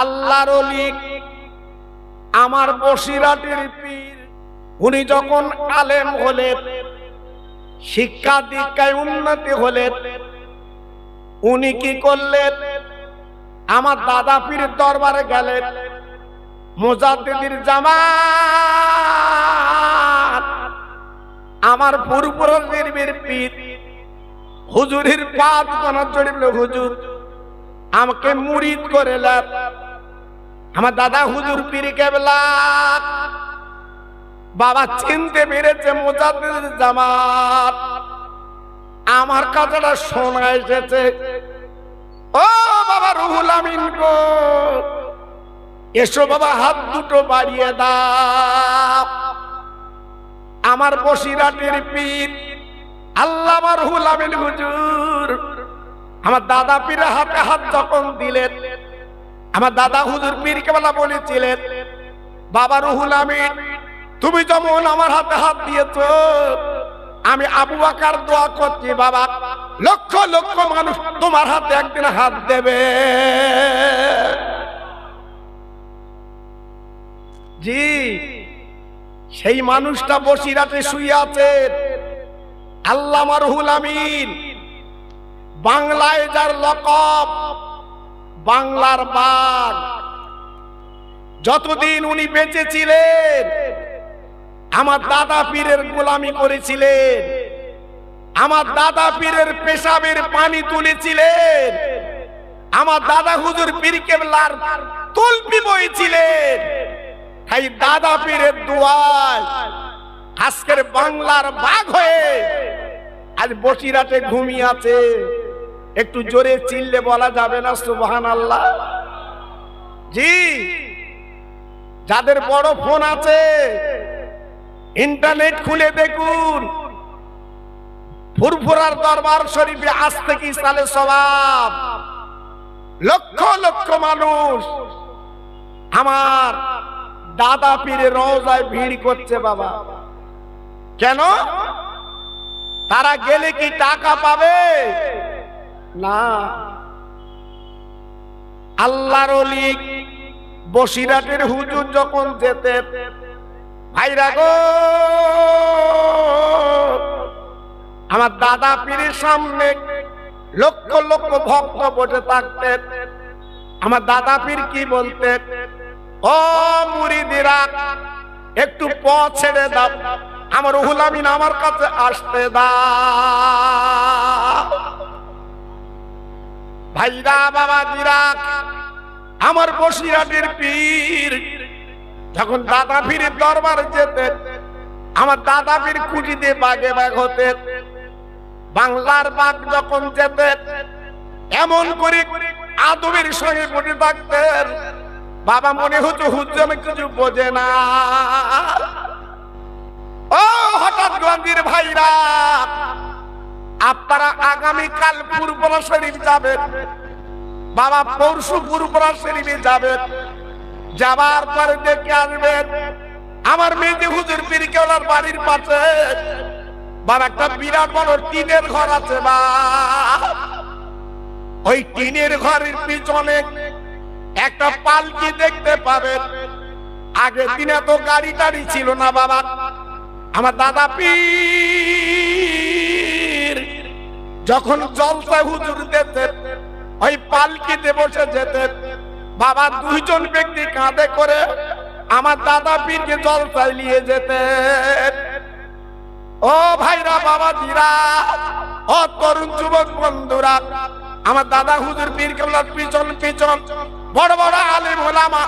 আল্লাহর আমার বসিরাটের পীর উনি যখন আলেম হলেন শিক্ষা দীক্ষায় উন্নতি হলেন উনি কি করলেন আমার দাদা পীর দরবারে গেলেন মোজাদ্দিদির জামা আমার পূর্বর নির্বির পীর হুজুরের পাঁচ কনার চড়িল হুজুর আমাকে মুরিদ করে লাভ আমার দাদা হুজুর পীর কেবলা বাবা চিনতে পেরেছে মোজাদের জামাত আমার কথাটা শোনা এসেছে ও বাবা রুহুল আমিন গো এসো বাবা হাত দুটো বাড়িয়ে দাও আমার বসিরাটের পীর আল্লাহ রুহুল আমিন হুজুর আমার দাদা পীর হাতে হাত যখন দিলেন আমার দাদা হুজুর পীর বলেছিলেন বাবা রুহুল আমিন তুমি যেমন আমার হাতে হাত দিয়েছ আমি আবু আকার দোয়া করছি বাবা লক্ষ লক্ষ মানুষ তোমার হাতে একদিন হাত দেবে জি সেই মানুষটা বসিরাতে শুয়ে আছে আল্লাহ মারহুল আমিন বাংলায় যার লকব বাংলার বাঘ যতদিন উনি বেঁচে ছিলেন আমার দাদা পীরের গোলামি করেছিলেন আমার দাদা পীরের পেশাবের পানি তুলেছিলেন আমার দাদা হুজুর পীর তুলপি বইছিলেন এই দাদা পীরের দুয়ায় আজকের বাংলার বাঘ হয়ে আজ বসিরাটে ঘুমিয়ে আছে একটু জোরে চিনলে বলা যাবে না সুবহান আল্লাহ জি যাদের বড় ফোন আছে ইন্টারনেট খুলে দেখুন ফুরফুরার দরবার শরীফে আজ থেকে সালে স্বভাব লক্ষ লক্ষ মানুষ আমার দাদা পীরে রওজায় ভিড় করছে বাবা কেন তারা গেলে কি টাকা পাবে না আল্লাহর অলিক বসিরাটের হুজুর যখন যেতে ভাইরা গো আমার দাদা পীরের সামনে লক্ষ লক্ষ ভক্ত বসে থাকতেন আমার দাদা পীর কি বলতে ও মুড়িদিরা একটু পথ ছেড়ে দাও আমার উহুলামিন আমার কাছে আসতে দাও ভাইরা বাবা দিরা আমার বসিরাটির পীর যখন দাদা পীরের দরবার যেতেন আমার দাদা পীর কুটিতে বাগে বাঘ হতেন বাংলার বাঘ যখন যেতেন এমন করে আদবের সঙ্গে বসে থাকতেন বাবা মনে হতো আমি কিছু বোঝে না ও হঠাৎ গান্ধীর ভাইরা আপনারা আগামীকাল পূর্বরা শরীফ যাবেন বাবা পরশু পূর্বরা শরীফে যাবেন যাবার পরে দেখে আসবেন আমার মেয়ে হুজুর পিরিকেওয়ালার বাড়ির পাশে বাবা একটা বিরাট বড় টিনের ঘর আছে বা ওই টিনের ঘরের পিছনে একটা পালকি দেখতে পাবেন আগের দিনে তো গাড়ি টাড়ি ছিল না বাবা আমার দাদা পি যখন জলসা হুজুর দিতেন ওই পালকিতে বসে যেতেন বাবা দুইজন ব্যক্তি কাঁধে করে আমার দাদা পীরকে জলসায় নিয়ে যেতেন ও ভাইরা বাবা দিরা ও তরুণ যুবক বন্ধুরা আমার দাদা হুজুর পীরকে কেবলার পিছন পিছন বড় বড় আলিম ওলামা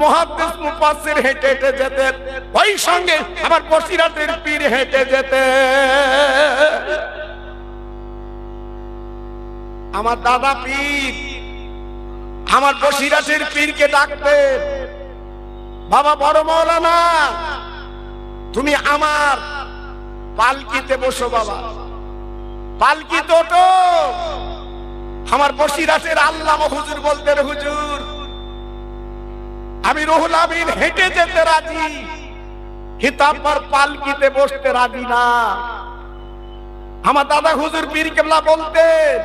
মহাদেশ মুফাসসির হেঁটে হেঁটে যেতেন ওই সঙ্গে আমার বসিরাতের পীর হেঁটে যেতে আমার দাদা পীর আমার বসিরাসের পীরকে ডাকতেন বাবা বড় মৌলানা তুমি আমার পালকিতে বসো বাবা পালকি তো আমার বসিরাসের আল্লাহ হুজুর বলতেন হুজুর আমি রহুল আমিন হেঁটে যেতে রাজি কিন্তু আমার পালকিতে বসতে রাজি না আমার দাদা হুজুর পীর কেবলা বলতেন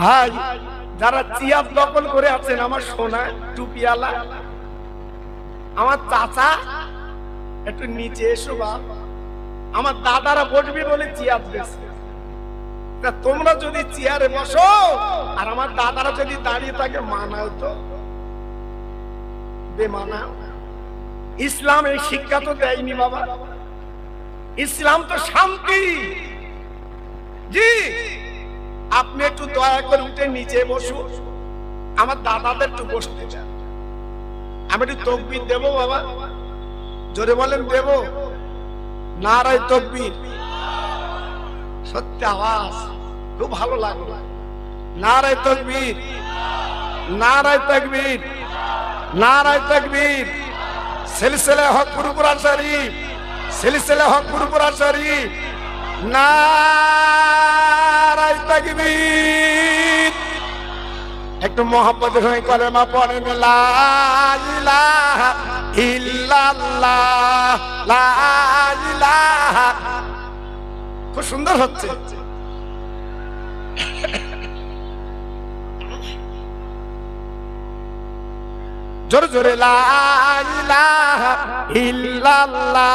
ভাই যারা চিয়াপ দখল করে আছেন আমার সোনা টুপিয়ালা আমার চাচা একটু নিচে এসো বা আমার দাদারা বসবে বলে চেয়ার দিয়েছে তোমরা যদি চেয়ারে বসো আর আমার দাদারা যদি দাঁড়িয়ে থাকে মানাও তো মানা ইসলাম এই শিক্ষা তো দেয়নি বাবা ইসলাম তো শান্তি জি আপনি একটু দয়া করে উঠে নিচে বসু আমার দাদাদের একটু বসতে চান আমি একটু তকবির দেব বাবা জোরে বলেন দেব নারায় তকবির সত্যি আওয়াজ খুব ভালো লাগলো নারায় তকবীর নারায় তকবীর নারায় তকবির সিলসিলে হক পুরপুরা শরীফ সিলসিলে হক পুরপুরা শরীফ নারাই তাকবীর একটু মহব্বত হয়ে করে মা পড়ে লা খুব সুন্দর হচ্ছে জোরে জোরে লাহ ইলাহা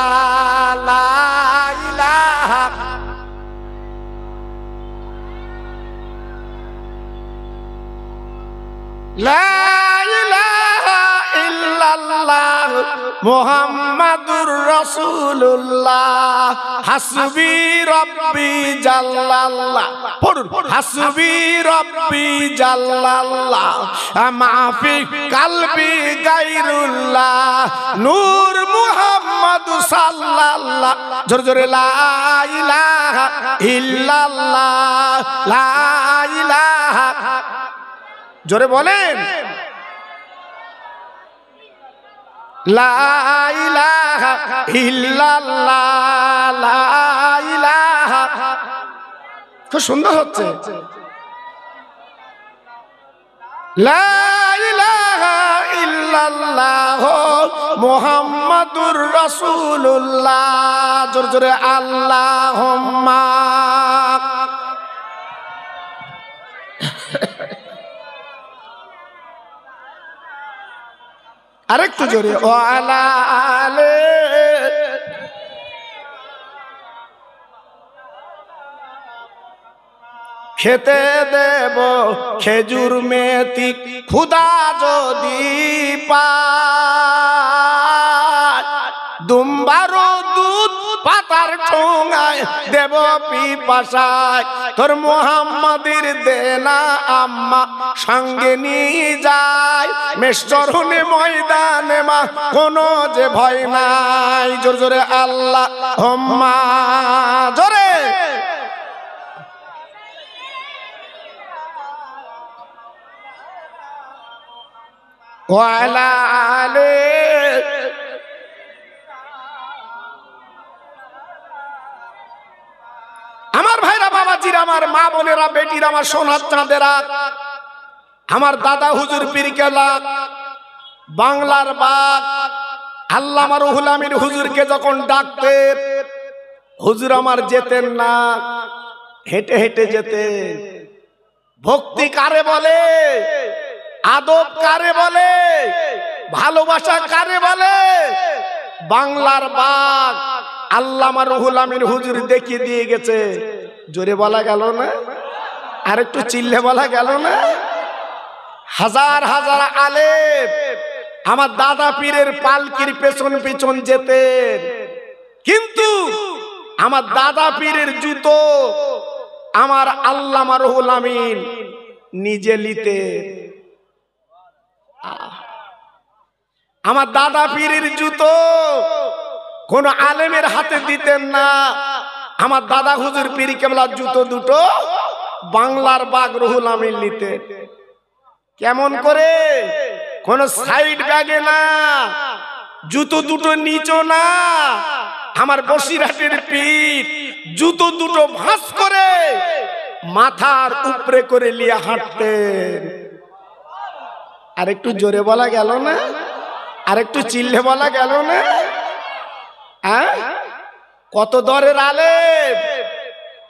মোহাম্মদুর রসুল্লাহ হাসবি রব্বি জাল্লাল্লাহ পড়ুন হাসবি রব্বি জাল্লাল্লাহ মাফি কালবি গাইরুল্লাহ নূর মুহাম্মদ সাল্লাল্লাহ জোরে জোরে লা ইলাহা ইল্লাল্লাহ লা ইলাহা জোরে বলেন খুব সুন্দর হচ্ছে মোহাম্মদুর রসুল্লাহ জোরে জোরে আল্লাহ আরেকটু জোরে ও আলা খেতে দেব খেজুর মেতি খুদা যদি পা দুম্বারো তার ঠোঙায় দেব পিপাসায় তোর মোহাম্মদের দেনা আম্মা সঙ্গে নিয়ে যায় মেশরণে ময়দানে মা কোনো যে ভয় নাই জোর জোরে আল্লাহ হোম্মা জোরে ওয়ালা আলে আমার ভাইরা বাবাজির আমার মা বোনেরা বেটির আমার সোনার চাঁদেরা আমার দাদা হুজুর পিরকেলা বাংলার বাঘ আল্লাহ আমার উহুলামির হুজুরকে যখন ডাকতে হুজুর আমার যেতেন না হেঁটে হেঁটে যেতে ভক্তি কারে বলে আদব কারে বলে ভালোবাসা কারে বলে বাংলার বাঘ আল্লামা রহুল আমিন হুজুর দেখিয়ে দিয়ে গেছে জোরে বলা গেল না আর একটু চিল্লে বলা গেল না হাজার হাজার আলে আমার দাদা পীরের পালকির পেছন পেছন যেতেন কিন্তু আমার দাদা পীরের জুতো আমার আল্লামা রহুল আমিন নিজে লিতে আমার দাদা পীরের জুতো কোন আলেমের হাতে দিতেন না আমার দাদা হুজুর পিরি কেমলার জুতো দুটো বাংলার বাঘ রহুল আমির নিতে কেমন করে কোন সাইড ব্যাগে না জুতো দুটো নিচো না আমার বসিরহাটের পিঠ জুতো দুটো ভাস করে মাথার উপরে করে লিয়া হাঁটতেন আর একটু জোরে বলা গেল না আর একটু চিল্লে বলা গেল না হ্যাঁ কত দরের আলেম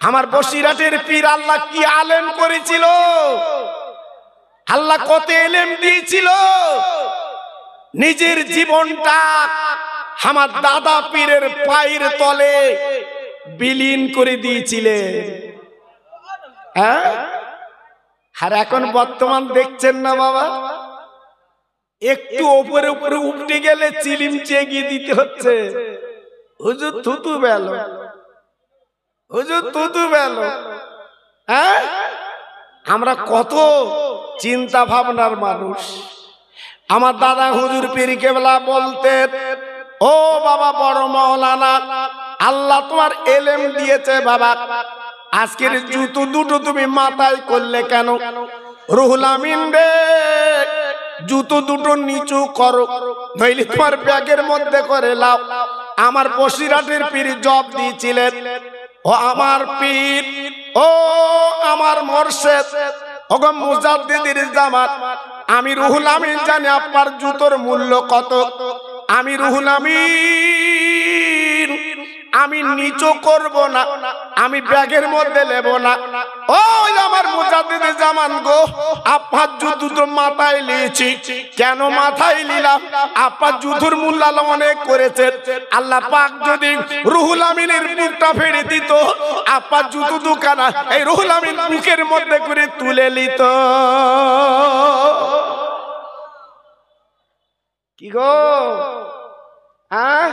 আমার বসিরাটের পীর আল্লাহ কি আলেম করেছিল আল্লাহ কত এলেম দিয়েছিল নিজের জীবনটা আমার দাদা পীরের পায়ের তলে বিলীন করে দিয়েছিলেন হ্যাঁ আর এখন বর্তমান দেখছেন না বাবা একটু ওপরে উপরে উঠে গেলে চিলিম চেগিয়ে দিতে হচ্ছে হুজুর থুতু বেল হুজুর থুতু বেল হ্যাঁ? হ্যাঁ? আমরা কত চিন্তা ভাবনার মানুষ আমার দাদা হুজুর পেরিকে কেবলা বলতে ও বাবা বড় মহলানা আল্লাহ তোমার এলেম দিয়েছে বাবা আজকের জুতো দুটো তুমি মাথায় করলে কেন রুহুল রে জুতো দুটো নিচু করো নইলে তোমার ব্যাগের মধ্যে করে লাভ আমার বসিরাটের পীর জব দিয়েছিলেন ও আমার পীর ও আমার মোর্শেদ ওগো মুজাদ্দিদির জামাত আমি রুহুল আমিন জানি আপনার জুতোর মূল্য কত আমি রুহুল আমিন আমি নিচু করব না আমি ব্যাগের মধ্যে নেব না ওই আমার মুজাদ্দিদের জামান গো আপার জুতো মাথায় নিয়েছি কেন মাথায় নিলাম আপার জুতুর মূল্য অনেক করেছে আল্লাহ পাক যদি রুহুল আমিনের মুখটা ফেরে দিত আপার জুতো দোকানা এই রুহুল আমিন মুখের মধ্যে করে তুলে নিত কি গো হ্যাঁ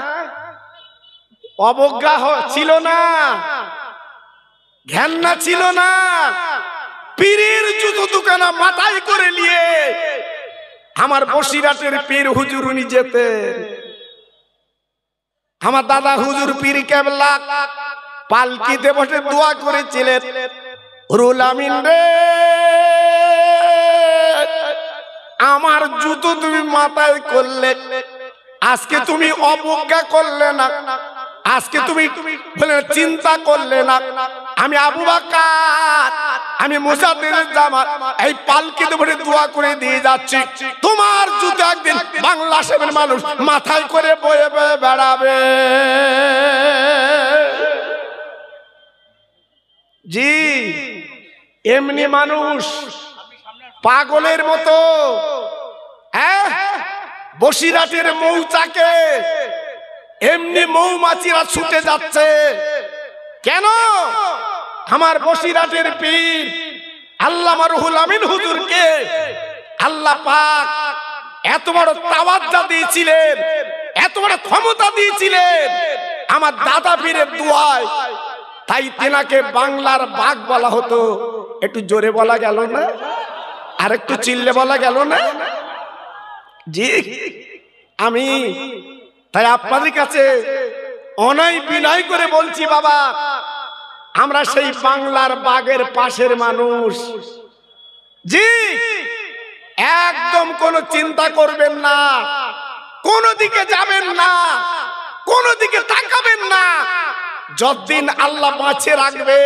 অবজ্ঞা ছিল না ঘ্যান্না ছিল না পীরের জুতো দোকানা মাথায় করে নিয়ে আমার বসিরাটের পীর হুজুর উনি যেতে আমার দাদা হুজুর পীর কেবলা পালকি বসে দোয়া করেছিলেন রুল আমিন রে আমার জুতো তুমি মাথায় করলে আজকে তুমি অবজ্ঞা করলে না আজকে তুমি চিন্তা করলে না আমি আবু বাকার আমি মুসাফিরের জামার এই পালকি ভরে দোয়া করে দিয়ে যাচ্ছি তোমার জুতো একদিন বাংলা সেবের মানুষ মাথায় করে বয়ে বয়ে বেড়াবে জি এমনি মানুষ পাগলের মতো হ্যাঁ, হ্যাঁ? বসিরাটের মৌচাকে এমনি মৌমাছিরা ছুটে যাচ্ছে কেন আমার বসিরাটের পীর আল্লাহ রুহুল আমিন হুজুরকে আল্লাহ পাক এত বড় তাওয়াজ্জা দিয়েছিলেন এত বড় ক্ষমতা দিয়েছিলেন আমার দাদা পীরের দোয়ায় তাই তেনাকে বাংলার বাঘ বলা হতো একটু জোরে বলা গেল না আর একটু চিল্লে বলা গেল না জি আমি তাই আপনাদের কাছে অনাই বিনয় করে বলছি বাবা আমরা সেই বাংলার বাগের পাশের মানুষ জি একদম কোনো চিন্তা করবেন না কোন দিকে যাবেন না কোন দিকে তাকাবেন না যতদিন আল্লাহ বাঁচে রাখবে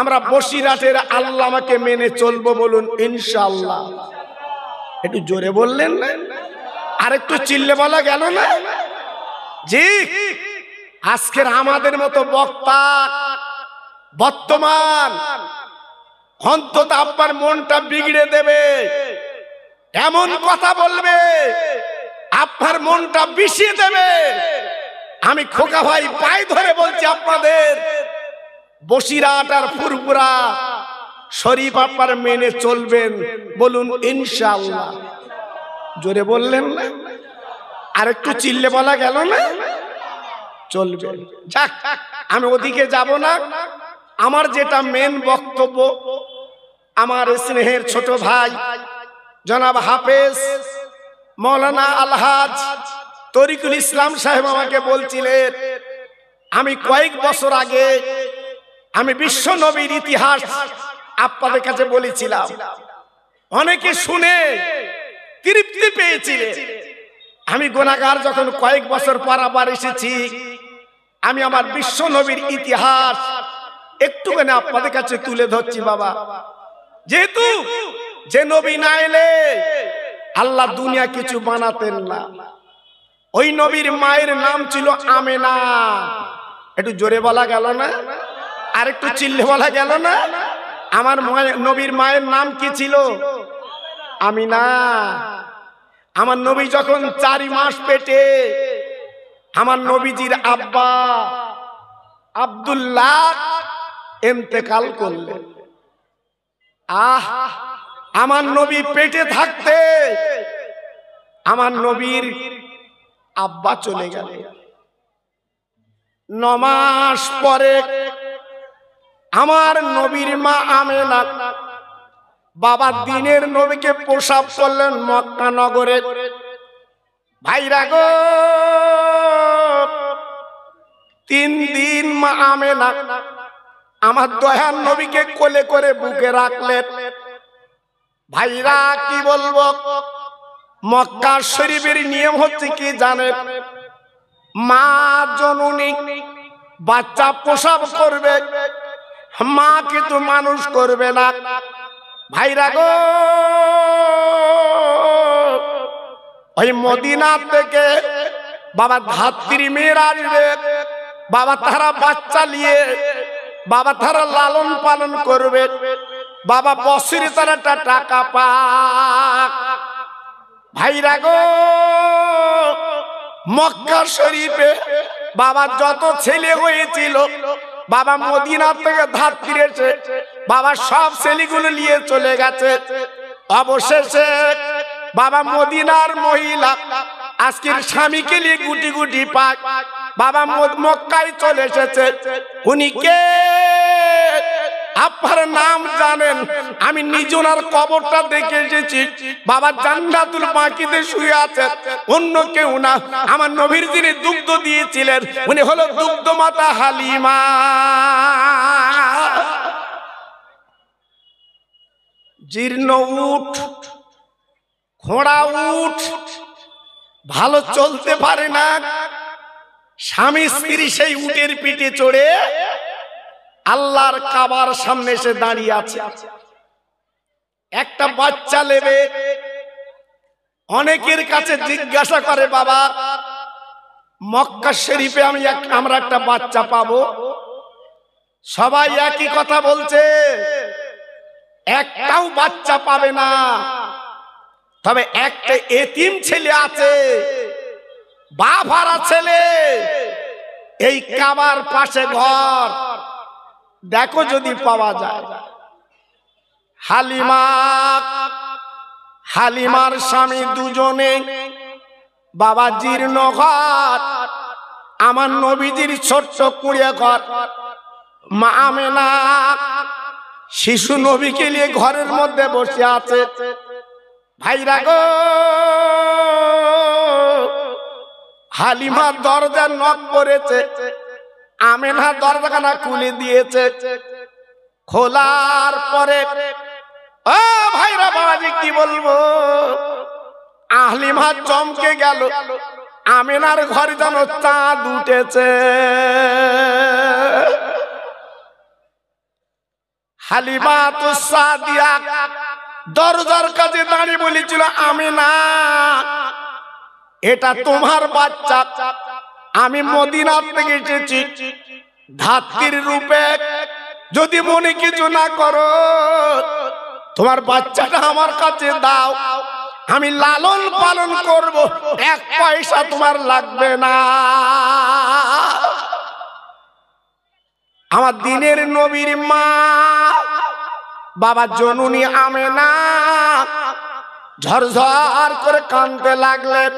আমরা বসিরাটের আল্লাহ আমাকে মেনে চলবো বলুন ইনশাল্লাহ একটু জোরে বললেন না আরেকটু চিল্লে বলা গেল না জি আজকের আমাদের মতো বক্তা বর্তমান অন্তত আপনার মনটা বিগড়ে দেবে এমন কথা বলবে আপনার মনটা বিষিয়ে দেবে আমি খোকা ভাই পাই ধরে বলছি আপনাদের বসিরাট আর ফুরপুরা শরীফ আপনার মেনে চলবেন বলুন ইনশাল্লাহ জোরে বললেন আর একটু চিল্লে বলা গেল না চলবে যাক আমি ওদিকে যাব না আমার যেটা মেন বক্তব্য আমার স্নেহের ছোট ভাই জনাব হাফেজ মৌলানা আলহাজ তরিকুল ইসলাম সাহেব আমাকে বলছিলেন আমি কয়েক বছর আগে আমি বিশ্ব নবীর ইতিহাস আপনাদের কাছে বলেছিলাম অনেকে শুনে তৃপ্তি পেয়েছিলে আমি গোনাগার যখন কয়েক বছর পর আবার এসেছি আমি আমার বিশ্ব নবীর ইতিহাস একটুখানি আপনাদের কাছে তুলে ধরছি বাবা যেহেতু যে নবী না এলে আল্লাহ দুনিয়া কিছু বানাতেন না ওই নবীর মায়ের নাম ছিল আমেনা একটু জোরে বলা গেল না আর একটু চিল্লে বলা গেল না আমার নবীর মায়ের নাম কি ছিল আমি না আমার নবী যখন চারি মাস পেটে আমার নবীজির আব্বা আবদুল্লাহ এমতেকাল করলেন আহ আমার নবী পেটে থাকতে আমার নবীর আব্বা চলে গেল নমাস পরে আমার নবীর মা আমেনা বাবা দিনের নবীকে প্রসাব করলেন মক্কা নগরে ভাইরা গো তিন দিন মা আমে না আমার দয়ার নবীকে কোলে করে বুকে রাখলেন ভাইরা কি বলবো মক্কা শরীফের নিয়ম হচ্ছে কি জানে মা জননী বাচ্চা প্রসাব করবে মা কিন্তু মানুষ করবে না ভাইরা গো ওই মদিনা থেকে বাবা ধাত্রী মেয়েরা আসবে বাবা তারা বাচ্চা নিয়ে বাবা তারা লালন পালন করবে বাবা বসির তারা টাকা পাক ভাইরা গো মক্কা শরীফে বাবা যত ছেলে হয়েছিল বাবা মদিনার থেকে ধার ফিরেছে বাবা সব ছেলেগুলো নিয়ে চলে গেছে অবশেষে বাবা মদিনার মহিলা আজকের স্বামীকে নিয়ে গুটি গুটি পাক বাবা মক্কায় চলে এসেছে উনি কে আপনার নাম জানেন আমি নিজনার কবরটা দেখে এসেছি বাবা জান্নাতুল বাকিতে শুয়ে আছে অন্য কেউ না আমার নবীর যিনি দুগ্ধ দিয়েছিলেন উনি হলো দুগ্ধ মাতা হালিমা জীর্ণ উঠ খোঁড়া উঠ ভালো চলতে পারে না স্বামী স্ত্রী সেই উটের পিঠে চড়ে আল্লাহর কাবার সামনে এসে দাঁড়িয়ে আছে একটা বাচ্চা লেবে অনেকের কাছে জিজ্ঞাসা করে বাবা মক্কা শরীফে আমি আমরা একটা বাচ্চা পাবো সবাই একই কথা বলছে একটাও বাচ্চা পাবে না তবে একটা এতিম ছেলে আছে বাপ ছেলে এই কাবার পাশে ঘর দেখো যদি পাওয়া যায় হালিমা হালিমার স্বামী দুজনে বাবাজির নঘর আমার নবীজির ছোট্ট কুড়িয়া ঘর মা আমেনা শিশু নবীকে নিয়ে ঘরের মধ্যে বসে আছে ভাইরা গো হালিমার দরজা নক করেছে আমেনা দরজাখানা খুলে দিয়েছে খোলার পরে ও ভাইরা বাবাজি কি বলবো আহলিমা চমকে গেল আমেনার ঘরে যেন চাঁদ উঠেছে হালিমা তো সাদিয়া দরজার কাছে দাঁড়িয়ে বলেছিল আমিনা এটা তোমার বাচ্চা আমি মদিনার থেকে এসেছি ধাত্রীর রূপে যদি মনে কিছু না করো তোমার বাচ্চাটা আমার কাছে দাও আমি লালন পালন করব এক পয়সা তোমার লাগবে না আমার দিনের নবীর মা বাবা জনুনি আমে না ঝরঝর করে কানতে লাগলেন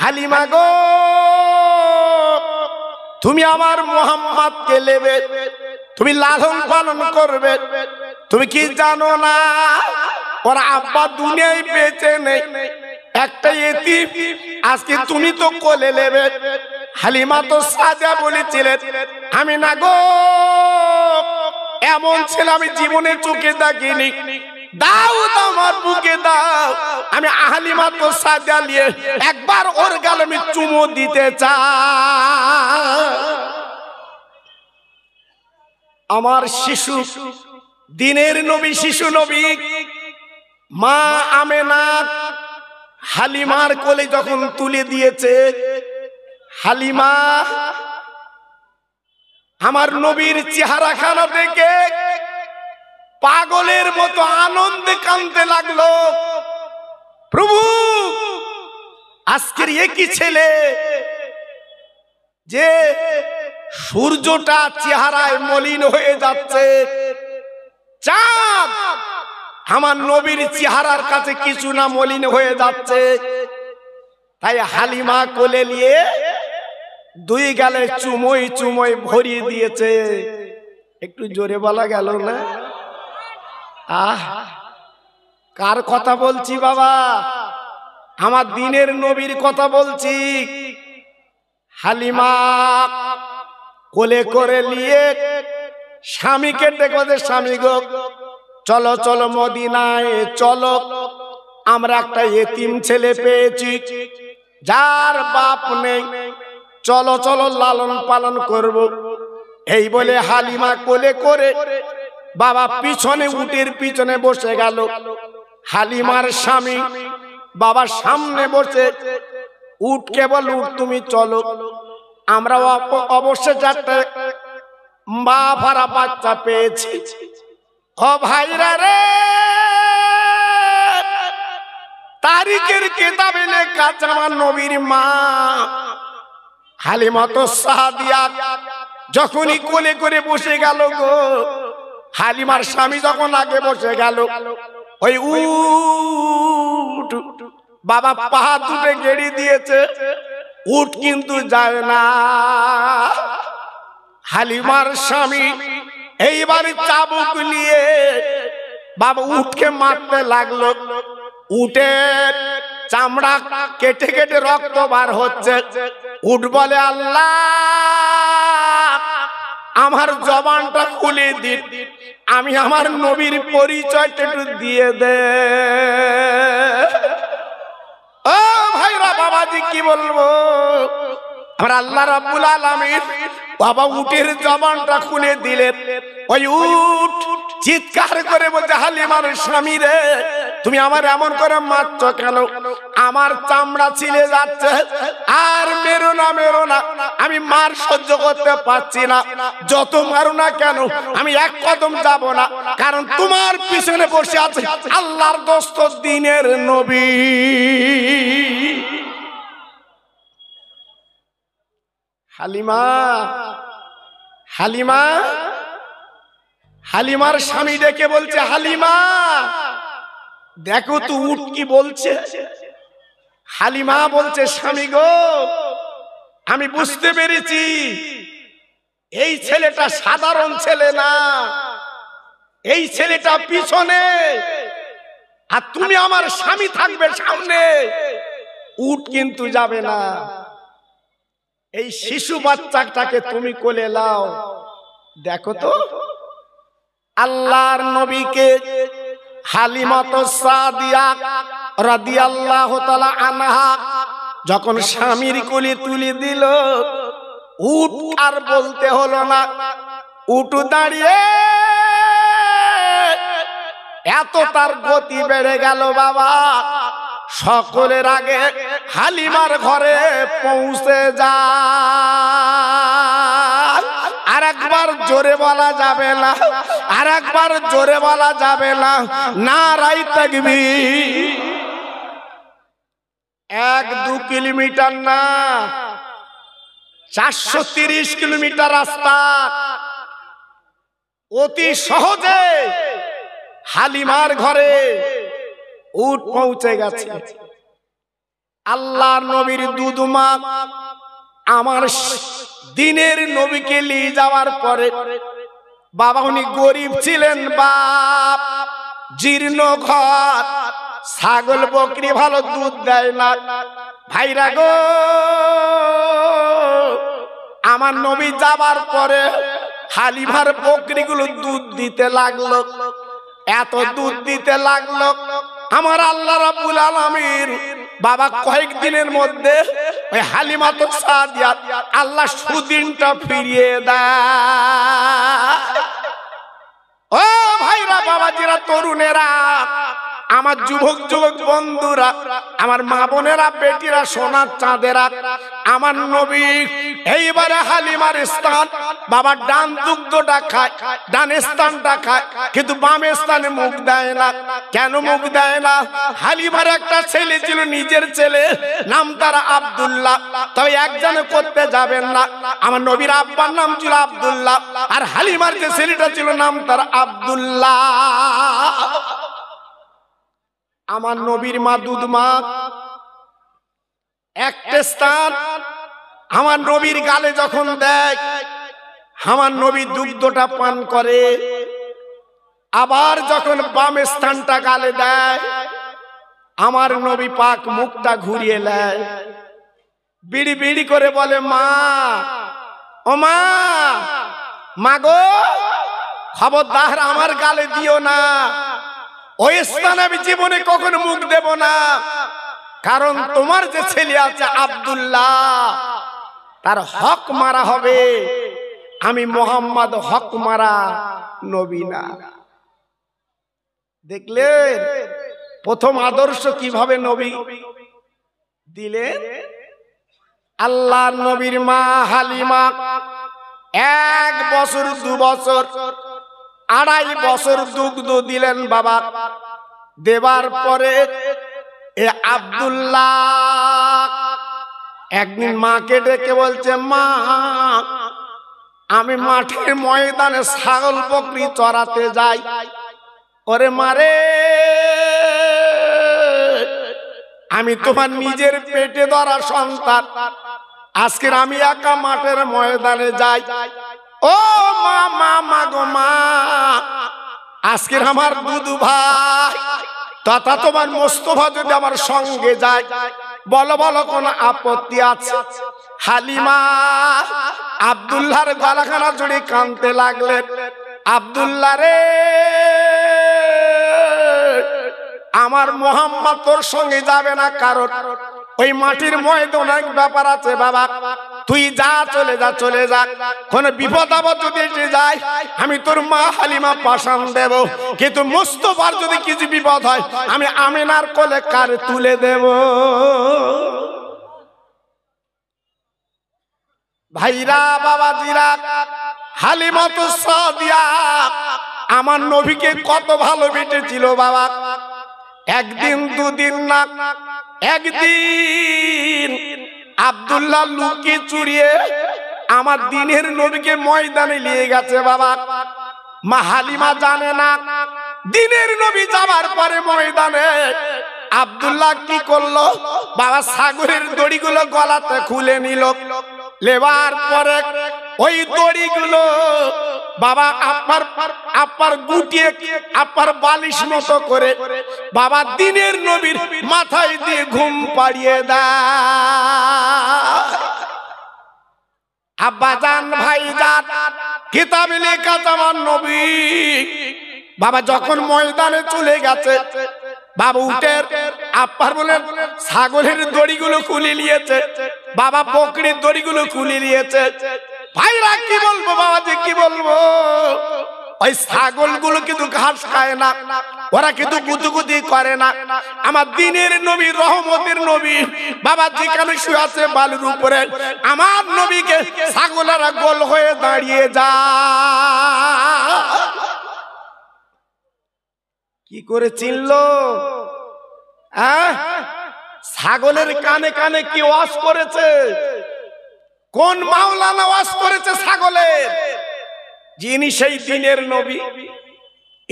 হালিমা গো তুমি আমার কে লেবে তুমি লালন পালন করবে তুমি কি জানো না ওর আব্বা দুনিয়ায় বেঁচে নেই একটা এতি আজকে তুমি তো কোলে নেবে হালিমা তো সাজা বলেছিলেন আমি না গো এমন ছেলে আমি জীবনে চোখে দেখিনি দাও আমার বুকে দাও আমি আহলিমা তো সাজা নিয়ে একবার ওর গালে আমি চুমো দিতে চাই আমার শিশু দিনের নবী শিশু নবী মা আমেনা হালিমার কোলে যখন তুলে দিয়েছে হালিমা আমার নবীর চেহারা খানা থেকে পাগলের মতো আনন্দে কানতে লাগলো প্রভু আজকের একই ছেলে যে সূর্যটা চেহারায় মলিন হয়ে যাচ্ছে চাঁদ আমার নবীর চেহারার কাছে কিছু না মলিন হয়ে যাচ্ছে তাই হালিমা কোলে নিয়ে দুই গালে চুমই চুমই ভরিয়ে দিয়েছে একটু জোরে বলা গেল না আহ কার কথা বলছি বাবা আমার দিনের নবীর কথা বলছি হালিমা কোলে করে নিয়ে স্বামীকে দেখবে স্বামী গো চলো চলো মদিনায় চলো আমরা একটা এতিম ছেলে পেয়েছি যার বাপ নেই চলো চলো লালন পালন করব এই বলে হালিমা কোলে করে বাবা পিছনে উটের পিছনে বসে গেল হালিমার স্বামী বাবা সামনে বসে উঠ কেবল উঠ তুমি চলো আমরা অবশ্যই যাতে মা ভাড়া বাচ্চা পেয়েছি ও ভাইরা রে তারিখের কেতাবে লেখা আমার নবীর মা হালিমত দিয়া যখনই কোলে করে বসে গেল গো হালিমার স্বামী যখন আগে বসে গেল ওই উট বাবা পাহাড় তুটে গেড়ি দিয়েছে উট কিন্তু যায় না হালিমার স্বামী এইবারে চাবুক নিয়ে বাবা উটকে মারতে লাগলো উটের চামড়া কেটে কেটে রক্ত বার হচ্ছে উট বলে আল্লাহ আমার জবানটা খুলে দিন আমি আমার নবীর পরিচয়টা একটু দিয়ে দে ও ভাইরা বাবাজি কি বলবো আমার আল্লাহ রাব্বুল আলামিন বাবা উটের জবানটা খুলে দিলেন ওই উঠ চিৎকার করে বলছে হালিমার স্বামী রে তুমি আমার এমন করে মারছ কেন আমার চামড়া ছিলে যাচ্ছে আর মেরো না মেরো না আমি মার সহ্য করতে পারছি না যত মারো না কেন আমি এক কদম যাব না কারণ তোমার পিছনে বসে আছে আল্লাহর দোস্ত দিনের নবী হালিমা হালিমা হালিমার স্বামী ডেকে বলছে হালিমা দেখো তো উট কি বলছে হালিমা বলছে স্বামী গো আমি বুঝতে পেরেছি এই ছেলেটা সাধারণ ছেলে না এই ছেলেটা পিছনে আর তুমি আমার স্বামী থাকবে সামনে উট কিন্তু যাবে না এই শিশু বাচ্চাটাকে তুমি কোলে লাও দেখো তো আল্লাহর নবীকে হালিমত সাদিয়া রাদিয়াল্লাহ তালা আনাহা যখন স্বামীর কুলি তুলি দিল উট আর বলতে হলো না উটু দাঁড়িয়ে এত তার গতি বেড়ে গেল বাবা সকলের আগে হালিমার ঘরে পৌঁছে যায় একবার জোরে বলা যাবে না আর একবার জোরে বলা যাবে না না রাই তাকবি এক দু কিলোমিটার না চারশো তিরিশ কিলোমিটার রাস্তা অতি সহজে হালিমার ঘরে উঠ পৌঁছে গেছে আল্লাহ নবীর দুদুমা আমার দিনের নবীকে নিয়ে যাওয়ার পরে বাবা উনি গরিব ছিলেন বাপ জীর্ণ ঘর ছাগল বকরি ভালো দুধ দেয় না ভাইরা গো আমার নবী যাবার পরে হালিভার বকরিগুলো দুধ দিতে লাগলো এত দুধ দিতে লাগলো আমার আল্লাহ রাবুল আলমীর বাবা কয়েকদিনের মধ্যে ওই হালিমা তো সাদিয়া আল্লাহ সুদিনটা ফিরিয়ে দেয় ও ভাইরা বাবাজিরা তরুণেরা আমার যুবক যুবক বন্ধুরা আমার মা বোনেরা বেটিরা সোনার চাঁদেরা আমার নবী এইবারে হালিমার স্থান বাবা ডান দুগ্ধটা খায় ডান স্থানটা খায় কিন্তু বাম স্থানে মুখ দেয় না কেন মুখ দেয় না হালিমার একটা ছেলে ছিল নিজের ছেলে নাম তার আবদুল্লাহ তবে একজনে করতে যাবেন না আমার নবীর আব্বার নাম ছিল আবদুল্লাহ আর হালিমার যে ছেলেটা ছিল নাম তার আবদুল্লাহ আমার নবীর মা দুধ মা একটা স্থান আমার নবীর গালে যখন দেয় আমার নবী দুগ্ধটা পান করে আবার যখন বাম স্থানটা গালে দেয় আমার নবী পাক মুখটা ঘুরিয়ে নেয় বিড়ি বিড়ি করে বলে মা ও মা মাগো খবরদার আমার গালে দিও না ওই স্থানে আমি জীবনে কখনো মুখ দেব না কারণ তোমার যে ছেলে আছে আবদুল্লাহ তার হক মারা হবে আমি মোহাম্মদ হক মারা নবী না দেখলেন প্রথম আদর্শ কিভাবে নবী দিলেন আল্লাহ নবীর মা হালিমা এক বছর দু বছর আড়াই বছর দুগ্ধ দিলেন বাবা দেবার পরে এ আবদুল্লাহ একদিন মাকে ডেকে বলছে মা আমি মাঠের ময়দানে ছাগল বকরি চড়াতে যাই ওরে মারে আমি তোমার নিজের পেটে ধরা সন্তান আজকের আমি একা মাঠের ময়দানে যাই ও মা মা মা গো মা আজকের আমার দুধু ভাই তথা তোমার মোস্তফা যদি আমার সঙ্গে যায় বলো বলো কোন আপত্তি আছে হালিমা আবদুল্লাহর গলাখানা জুড়ে কানতে লাগলেন আবদুল্লা রে আমার মোহাম্মদ তোর সঙ্গে যাবে না কারণ ওই মাটির ময়দান ব্যাপার আছে বাবা তুই যা চলে যা চলে যা কোন বিপদ আপদ যদি এসে যায় আমি তোর মা হালিমা পাশান দেব কিন্তু মুস্তফার যদি কিছু বিপদ হয় আমি আমিনার কোলে কার তুলে দেব ভাইরা বাবা জিরা হালিমা তো সাদিয়া আমার নবীকে কত ভালোবেসেছিল বাবা একদিন দুদিন না একদিন আবদুল্লাহ লুকে চুরিয়ে আমার দিনের নবীকে ময়দানে নিয়ে গেছে বাবা মা হালিমা জানে না দিনের নবী যাবার পরে ময়দানে আবদুল্লাহ কি করলো বাবা সাগরের দড়িগুলো গলাতে খুলে নিল লেবার পরে ওই দড়িগুলো বাবা আপার আপার গুটিয়ে আপার বালিশ মতো করে বাবা দিনের নবীর মাথায় দিয়ে ঘুম পাড়িয়ে দেয় আব্বাজান ভাই যান কিতাব লেখা তোমার নবী বাবা যখন ময়দানে চলে গেছে বাবা উটের আপার বলেন ছাগলের দড়িগুলো খুলে নিয়েছে বাবা বকরির দড়িগুলো খুলে নিয়েছে ভাইরা কি বলবো বাবা যে কি বলবো ওই ছাগল গুলো কিন্তু ঘাস খায় না ওরা কিন্তু গুদুগুদি করে না আমার দিনের নবী রহমতের নবী বাবা যেখানে শুয়ে আছে বালুর উপরে আমার নবীকে ছাগলেরা গোল হয়ে দাঁড়িয়ে যায় কি করে চিনল ছাগলের কানে কানে কি ওয়াশ করেছে কোন মাওলানা ওয়াশ করেছে ছাগলের যিনি সেই দিনের নবী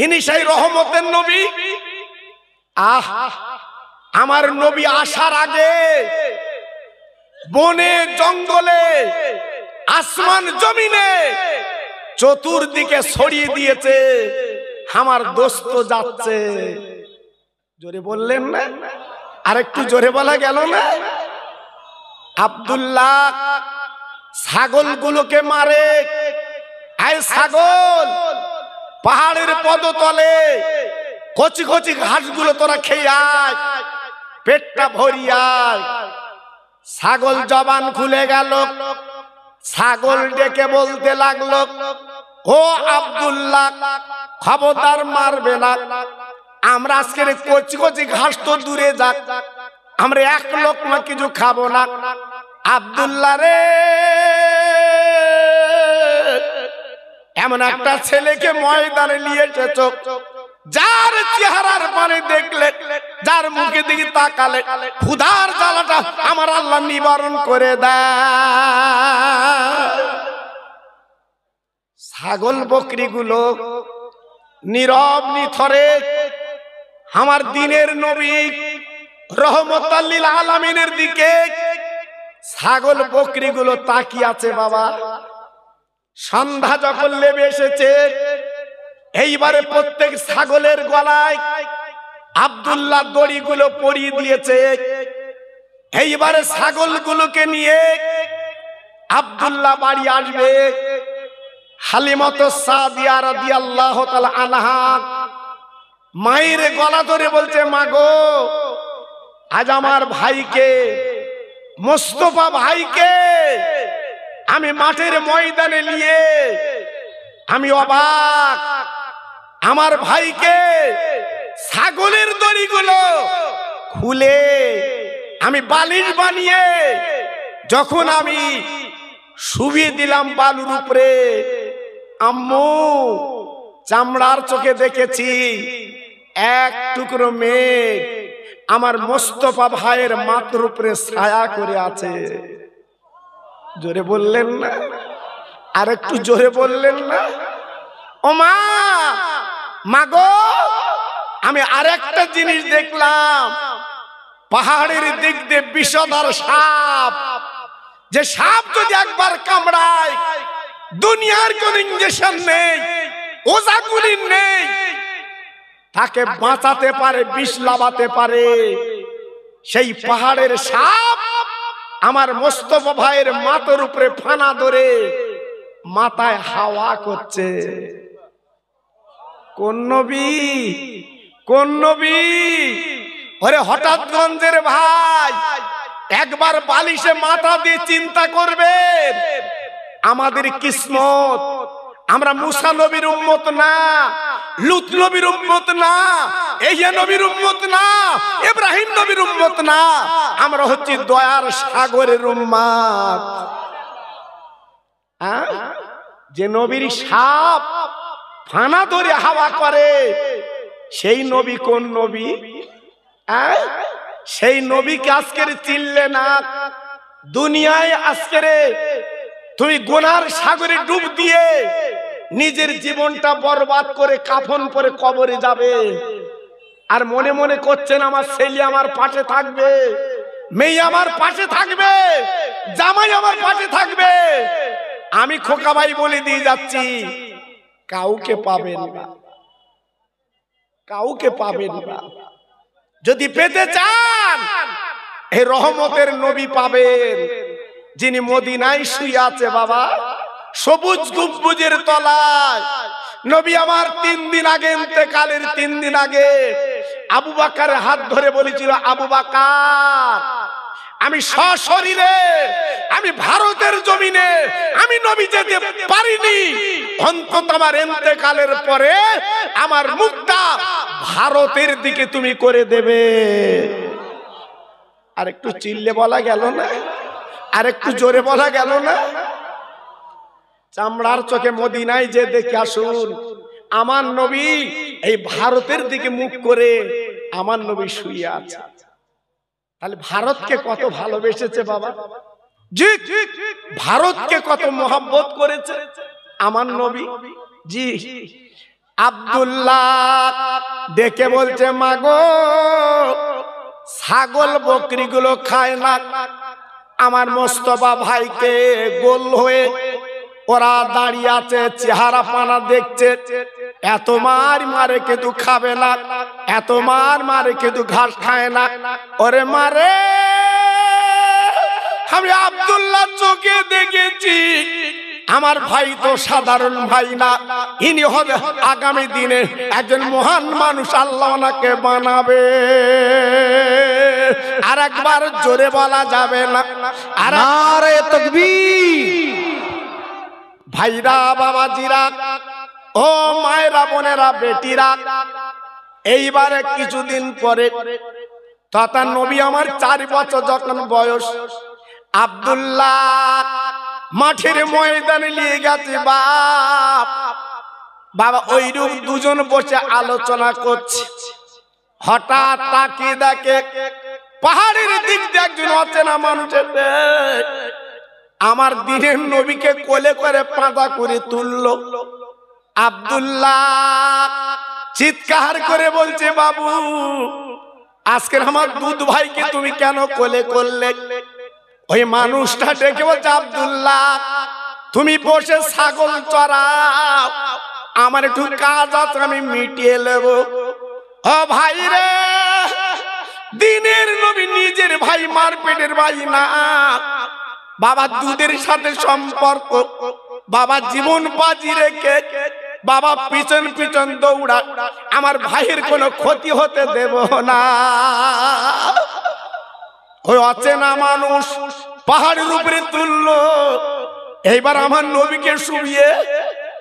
ইনি সেই রহমতের নবী আহ আমার নবী আসার আগে বনে জঙ্গলে আসমান জমিনে চতুর্দিকে ছড়িয়ে দিয়েছে আমার দোস্ত যাচ্ছে জোরে বললেন না আর একটু জোরে বলা গেল না আবদুল্লাহ ছাগলগুলোকে মারে আয় ছাগল পাহাড়ের পদতলে কচি কচি ঘাসগুলো তোরা খেয়ে আয় পেটটা ভরিয়ায় ছাগল জবান খুলে গেল ছাগল ডেকে বলতে লাগলো ও আবদুল্লাহ খবরদার মারবে না আমরা আজকের কচি কচি ঘাস তো দূরে যাক আমরা এক লোক কিছু খাবো না আবদুল্লাহ রে এমন একটা ছেলেকে ময়দানে নিয়ে এসেছ যার চেহারার পানে দেখলে যার মুখে দিকে তাকালে ক্ষুধার জ্বালাটা আমার আল্লাহ নিবারণ করে দেয় ছাগল বকরিগুলো নীরব নিথরে আমার দিনের নবী রহমতাল্লিল আলামিনের দিকে ছাগল বকরিগুলো তাকিয়ে আছে বাবা সন্ধ্যা যখন লেবে এসেছে এইবারে প্রত্যেক ছাগলের গলায় আবদুল্লাহ দড়িগুলো পরিয়ে দিয়েছে এইবারে ছাগলগুলোকে নিয়ে আবদুল্লাহ বাড়ি আসবে হালিমত সাদিয়া রাদিয়াল্লাহু তাআলা আনহা মায়ের গলা ধরে বলছে মা গো আজ আমার ভাইকে মোস্তফা ভাইকে আমি মাঠের ময়দানে নিয়ে আমি অবাক আমার ভাইকে ছাগলের দড়িগুলো খুলে আমি বালিশ বানিয়ে যখন আমি শুভিয়ে দিলাম বালুর উপরে আম্মু চামড়ার চোখে দেখেছি এক টুকরো মেঘ আমার মোস্তফা ভাইয়ের মাত্র উপরে ছায়া করে আছে জোরে বললেন না আর একটু জোরে বললেন না ও মা মাগো আমি আরেকটা জিনিস দেখলাম পাহাড়ের দিক দিয়ে বিষদার সাপ যে সাপ যদি একবার কামড়ায় দুনিয়ার কোন ইঞ্জেকশন নেই ওজাগুলির নেই তাকে বাঁচাতে পারে বিষ লাবাতে পারে সেই পাহাড়ের সাপ আমার মোস্তফা ভাইয়ের মাথার উপরে ফানা ধরে মাথায় হাওয়া করছে কোন নবী কোন নবী ওরে হঠাৎ গঞ্জের ভাই একবার বালিশে মাথা দিয়ে চিন্তা করবেন আমাদের কিসমত আমরা মুসা নবীর উম্মত না লুত নবীর উম্মত না এহিয়া নবীর উম্মত না ইব্রাহিম নবীর উম্মত না আমরা হচ্ছে দয়ার সাগরের হ্যাঁ যে নবীর সাপ ফানা ধরে হাওয়া করে সেই নবী কোন নবী সেই নবীকে আজকের চিনলে না দুনিয়ায় আজকের তুমি গোনার সাগরে ডুব দিয়ে নিজের জীবনটা বরবাদ করে কাফন পরে কবরে যাবে আর মনে মনে করছেন আমার ছেলে আমার পাশে থাকবে মেয়ে আমার পাশে থাকবে জামাই আমার পাশে থাকবে আমি খোকা ভাই বলে দিয়ে যাচ্ছি কাউকে পাবেন না কাউকে পাবেন না যদি পেতে চান এই রহমতের নবী পাবেন যিনি মদিনায় শুয়ে আছে বাবা সবুজ গুম্বুজের তলায় নবী আমার তিন দিন আগে কালের তিন দিন আগে আবু বাকার হাত ধরে বলেছিল আবু বাকার আমি সশরীরে আমি ভারতের জমিনে আমি নবী যেতে পারিনি অন্তত আমার এন্তেকালের পরে আমার মুখটা ভারতের দিকে তুমি করে দেবে আর একটু চিল্লে বলা গেল না আর একটু জোরে বলা গেল না চামড়ার চোখে মদিনায় যে দেখে আসুন আমার নবী এই ভারতের দিকে মুখ করে আমার নবী শুয়ে আছে তাহলে ভারতকে কত ভালোবেসেছে বাবা জি ভারতকে কত মোহাম্মত করেছে আমার নবী জি আবদুল্লাহ দেখে বলছে মাগ ছাগল বকরিগুলো খায় না আমার মোস্তফা ভাইকে গোল হয়ে ওরা দাঁড়িয়ে আছে চেহারা পানা দেখছে এত মার মারে কিন্তু খাবে না এত মার মারে কিন্তু ঘাস খায় না ওরে মারে আমি আবদুল্লাহ চোখে দেখেছি আমার ভাই তো সাধারণ ভাই না ইনি হবে আগামী দিনে একজন মহান মানুষ আল্লাহ ওনাকে বানাবে আর একবার জোরে বলা যাবে না আর ভাইরা জিরা ও মায়েরা বোনেরা বেটিরা এইবারে কিছুদিন পরে তথা নবী আমার চার বছর যখন বয়স আবদুল্লাহ মাঠের ময়দানে নিয়ে গেছে বাপ বাবা ওইরূপ দুজন বসে আলোচনা করছে হঠাৎ তাকে দেখে পাহাড়ের দিক দিয়ে একজন অচেনা মানুষের আমার দিনের নবীকে কোলে করে পাঁদা করে তুললো আবদুল্লাহ চিৎকার করে বলছে বাবু আজকের আমার দুধ ভাইকে তুমি কেন কোলে করলে ওই মানুষটা ডেকে বলছে আবদুল্লাহ তুমি বসে ছাগল চড়াও আমার একটু কাজ আছে আমি মিটিয়ে নেব ও ভাই রে দিনের নবী নিজের ভাই মার পেটের ভাই না বাবা দুধের সাথে সম্পর্ক বাবা জীবন বাজি রেখে বাবা পিছন পিছন দৌড়া আমার ভাইয়ের কোনো ক্ষতি হতে দেব না ওই অচেনা মানুষ পাহাড়ের উপরে তুললো এইবার আমার নবীকে শুয়ে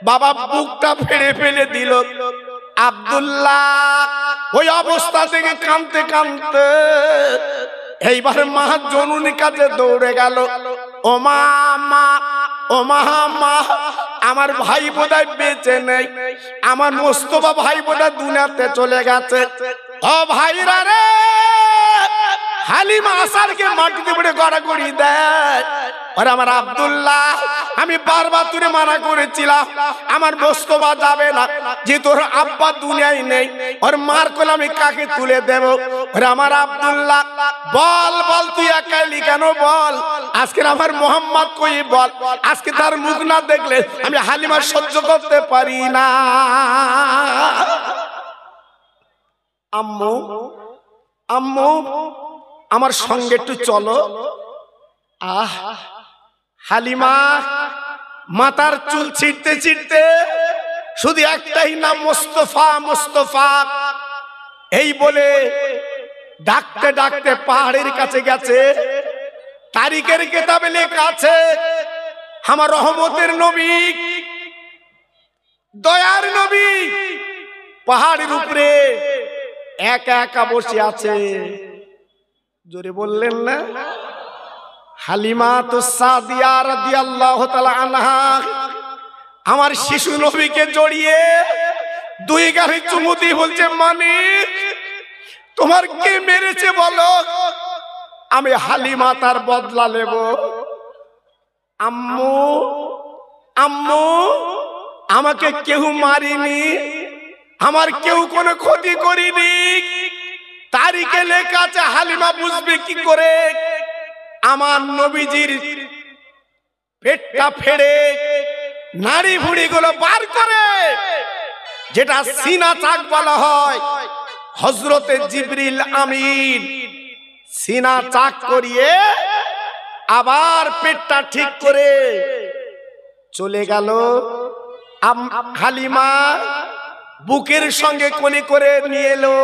বাবা বুকটা ফেড়ে ফেলে দিল আবদুল্লাহ ওই অবস্থা থেকে কাঁদতে কাঁদতে এইবার মা জনুনির কাছে দৌড়ে গেল ও মা ও মা আমার ভাই বোধহয় বেঁচে নেই আমার মোস্তবা ভাই বোধহয় দুনিয়াতে চলে গেছে ও ভাইরা রে হালিমা আসারকে মাটিতে পড়ে গড়াগড়ি দেয় ওরা আমার আব্দুল্লাহ আমি বারবার তুলে মানা করেছিলাম আমার বস্তবা যাবে না যে তোর আব্বা দুনিয়ায় নেই ওর মার কোলে আমি কাকে তুলে দেব ওরা আমার আবদুল্লাহ বল বল তুই একাইলি কেন বল আজকে আমার মোহাম্মদ কই বল আজকে তার মুখ না দেখলে আমি হালিমা সহ্য করতে পারি না আম্মু আম্মু আমার সঙ্গে একটু চলো আহ হালিমা মাতার চুল ছিটতে ছিটতে শুধু একটাই নাম মোস্তফা মোস্তফা এই বলে ডাকতে ডাকতে পাহাড়ের কাছে গেছে তারিখের কেতাবে লেখা আছে আমার রহমতের নবী দয়ার নবী পাহাড়ের উপরে একা একা বসে আছে জোরে বললেন না হালিমা তো সাদিয়া আমার শিশু নবীকে জড়িয়ে দুই গাড়ি চুমুতি বলছে মানিক তোমার কে মেরেছে বলো আমি হালিমা তার বদলা নেব আম্মু আম্মু আমাকে কেউ মারিনি আমার কেউ কোনো ক্ষতি করিনি তারিখে লেখা হালিমা বুঝবে কি করে আমার নবীজির পেটটা ফেড়ে ভুড়ি গুলো বার করে যেটা সিনা চাক বলা হয় হজরতে জিবরিল আমিন সিনা চাক করিয়ে আবার পেটটা ঠিক করে চলে গেল হালিমা বুকের সঙ্গে কলি করে নিয়ে এলো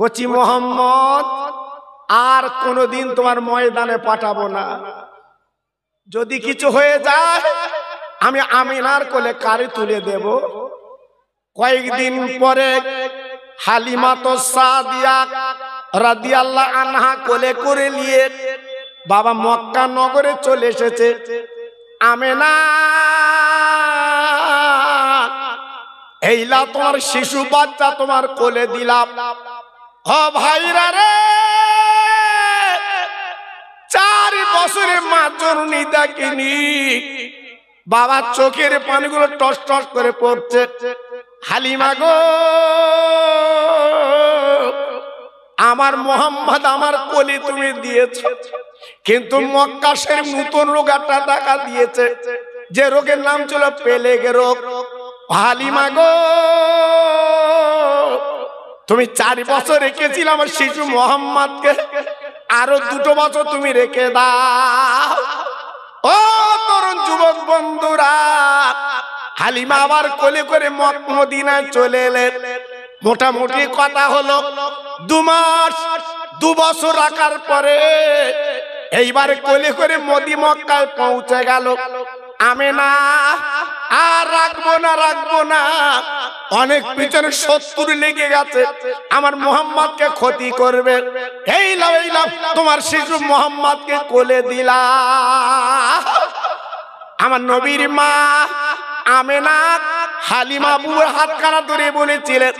কচি মোহাম্মদ আর কোনদিন তোমার ময়দানে পাঠাবো না যদি কিছু হয়ে যায় আমি আমিনার কোলে কারি তুলে দেব কয়েকদিন পরে হালিমা তো আনহা কোলে করে নিয়ে বাবা মক্কা নগরে চলে এসেছে আমেনা এইলা তোমার শিশু বাচ্চা তোমার কোলে দিলাম ও ভাইরা রে চার বছরে মাজন দেখিনি বাবা চোখের পানিগুলো টস টস করে পড়ছে হালিমা গো আমার মোহাম্মদ আমার কলি তুমি দিয়েছ কিন্তু মক্কাশের নতুন রোগ একটা টাকা দিয়েছে যে রোগের নাম ছিল গে রোগ হালিমা গো তুমি চার বছর রেখেছিল আমার শিশু কে আরো দুটো বছর তুমি রেখে দাও ও তরুণ যুবক বন্ধুরা হালিমা আবার কোলে করে মদিনায় চলে এলেন মোটামুটি কথা হলো দু মাস দু বছর রাখার পরে এইবার কোলে করে মদি মক্কায় পৌঁছে গেল আমেনা আর রাখবো না রাখবো না অনেক পিছনে শত্রু লেগে গেছে আমার মোহাম্মদকে ক্ষতি করবে এই লাভ এই লাভ তোমার শিশু মোহাম্মদকে কোলে দিলা আমার নবীর মা আমেনা হালিমা বুর হাত কানা ধরে বলেছিলেন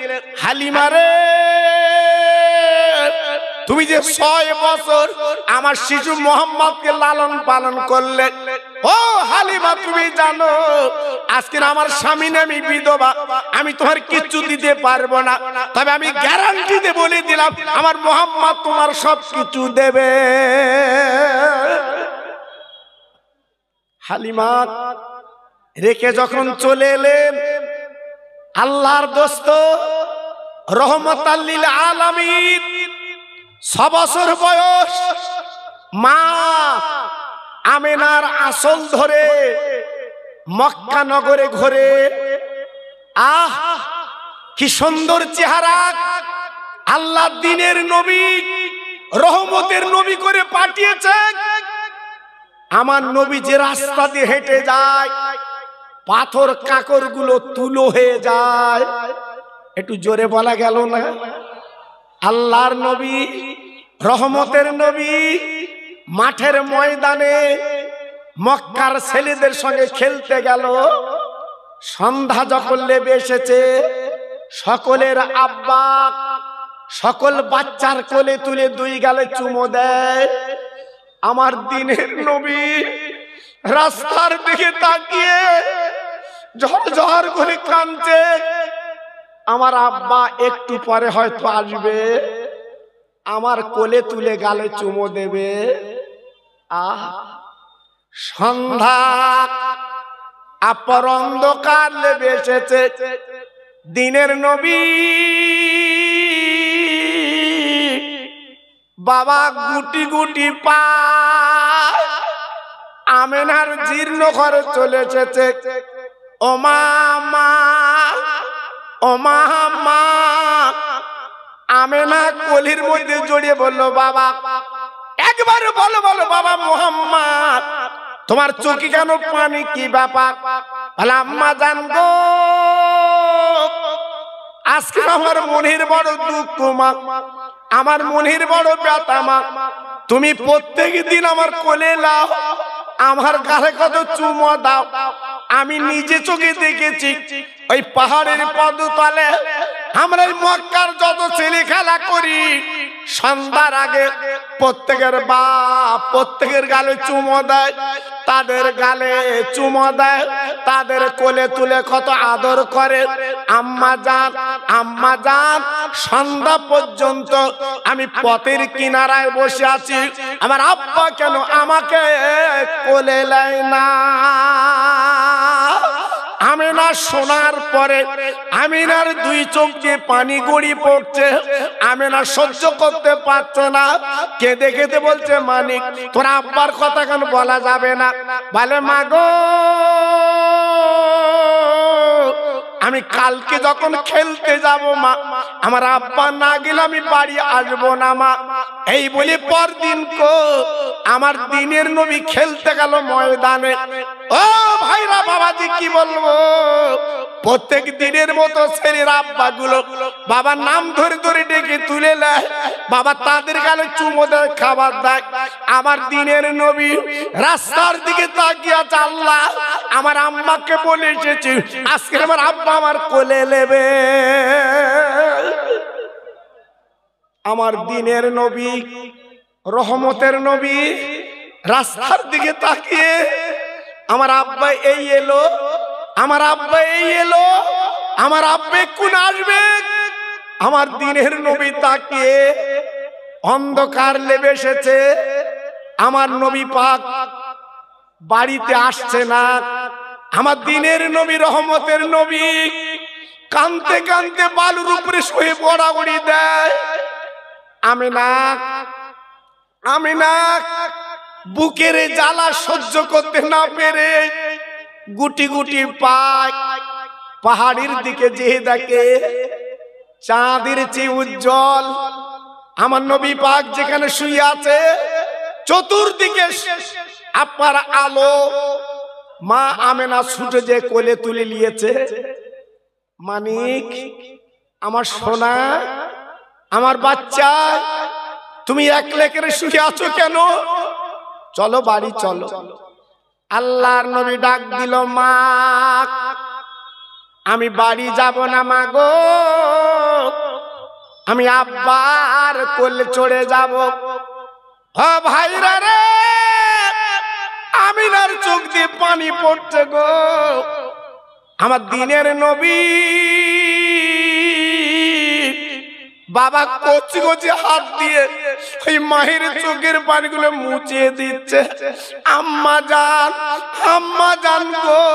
হালিমারে তুমি যে ছয় বছর আমার শিশু মোহাম্মদকে লালন পালন করলে ও হালিমা তুমি জানো আজকে আমার স্বামী নামি বিধবা আমি তোমার কিচ্ছু দিতে পারবো না তবে আমি গ্যারান্টিতে বলে দিলাম আমার মোহাম্মদ তোমার সব কিছু দেবে হালিমা রেখে যখন চলে এলেন আল্লাহর দোস্ত রহমত আল্লিল আলামিন ছবছর বয়স মা আমেনার আসল ধরে মক্কা নগরে ঘরে আহ কি সুন্দর চেহারা আল্লাহ দিনের নবী রহমতের নবী করে পাঠিয়েছেন আমার নবী যে রাস্তা দিয়ে হেঁটে যায় পাথর কাকর গুলো তুলো হয়ে যায় একটু জোরে বলা গেল না আল্লাহর নবী রহমতের নবী মাঠের ময়দানে মক্কার ছেলেদের সঙ্গে খেলতে গেল সন্ধ্যা যখন লেবে এসেছে সকলের আব্বা সকল বাচ্চার কোলে তুলে দুই গালে চুমো দেয় আমার দিনের নবী রাস্তার দিকে তাকিয়ে ঝড় ঝড় করে কাঁদছে আমার আব্বা একটু পরে হয়তো আসবে আমার কোলে তুলে গালে চুমো দেবে আহ সন্ধ্যা আপর অন্ধকার লেবে এসেছে দিনের নবী বাবা গুটি গুটি পা আমেনার জীর্ণ ঘরে চলে এসেছে ও মা ও মা আমেনা কলির মধ্যে জড়িয়ে বলল বাবা একবার বলো বলো বাবা মোহাম্মদ তোমার চোখে কেন পানি কি ব্যাপার বলে আম্মা জানবো গো আজকে আমার মনির বড় দুঃখ মা আমার মনির বড় ব্যথা মা তুমি প্রত্যেক দিন আমার কোলে লাও আমার গালে কত চুমো দাও আমি নিজে চোখে দেখেছি ওই পাহাড়ের পদতলে আমরা এই মক্কার যত ছেলে খেলা করি সন্ধ্যার আগে প্রত্যেকের বাপ প্রত্যেকের গালে চুমো দেয় তাদের গালে চুমো দেয় তাদের কোলে তুলে কত আদর করে আম্মা যান আম্মা যান সন্ধ্যা পর্যন্ত আমি পথের কিনারায় বসে আছি আমার আব্বা কেন আমাকে কোলে লাই না আমিনা শোনার পরে আমিনার দুই চোখে পানি গড়ি পড়ছে আমিনা সহ্য করতে পারছে না কেঁদে কেঁদে বলছে মানিক তোর আব্বার কথা কেন বলা যাবে না বলে গো আমি কালকে যখন খেলতে যাব মা আমার আব্বা না গেলে আমি বাড়ি আসবো না মা এই বলি পরদিন কো আমার দিনের নবী খেলতে গেল ময়দানে ও ভাইরা বাবাজি কি বলবো প্রত্যেক দিনের মতো ছেলের আব্বা গুলো বাবা নাম ধরে ধরে ডেকে তুলে নেয় বাবা তাদের গালে চুমো দেয় খাবার দেয় আমার দিনের নবী রাস্তার দিকে তাকিয়া আছে আমার আম্মাকে বলে এসেছি আজকে আমার আব্বা আমার কোলে নেবে আমার দিনের নবী রহমতের নবী রাস্তার দিকে তাকিয়ে আমার আব্বা এই এলো আমার আব্বা এই এলো আমার আব্বে কোন আসবে আমার দিনের নবী তাকিয়ে অন্ধকার লেবে এসেছে আমার নবী পাক বাড়িতে আসছে না আমার দিনের নবী রহমতের নবী কানতে কানতে বালুর উপরে শুয়ে গড়াগড়ি দেয় আমি না আমি না বুকের জ্বালা সহ্য করতে না পেরে গুটি গুটি পায় পাহাড়ের দিকে যে দেখে চাঁদের চেয়ে উজ্জ্বল আমার নবী পাক যেখানে শুয়ে আছে চতুর্দিকে আপনার আলো মা আমেনা ছুটে যে কোলে তুলে নিয়েছে মানিক আমার সোনা আমার বাচ্চা তুমি এক লেকের শুয়ে আছো কেন চলো বাড়ি চলো আল্লাহর নবী ডাক দিল মা আমি বাড়ি যাব না মা গো আমি আব্বার কোলে চড়ে যাব ভাইরা রে আমিনার চোখ দিয়ে পানি পড়ছে গো আমার দিনের নবী বাবা কচি কচি হাত দিয়ে ওই মাহির চোখের পানিগুলো মুছিয়ে দিচ্ছে আম্মা যান আম্মা যান গো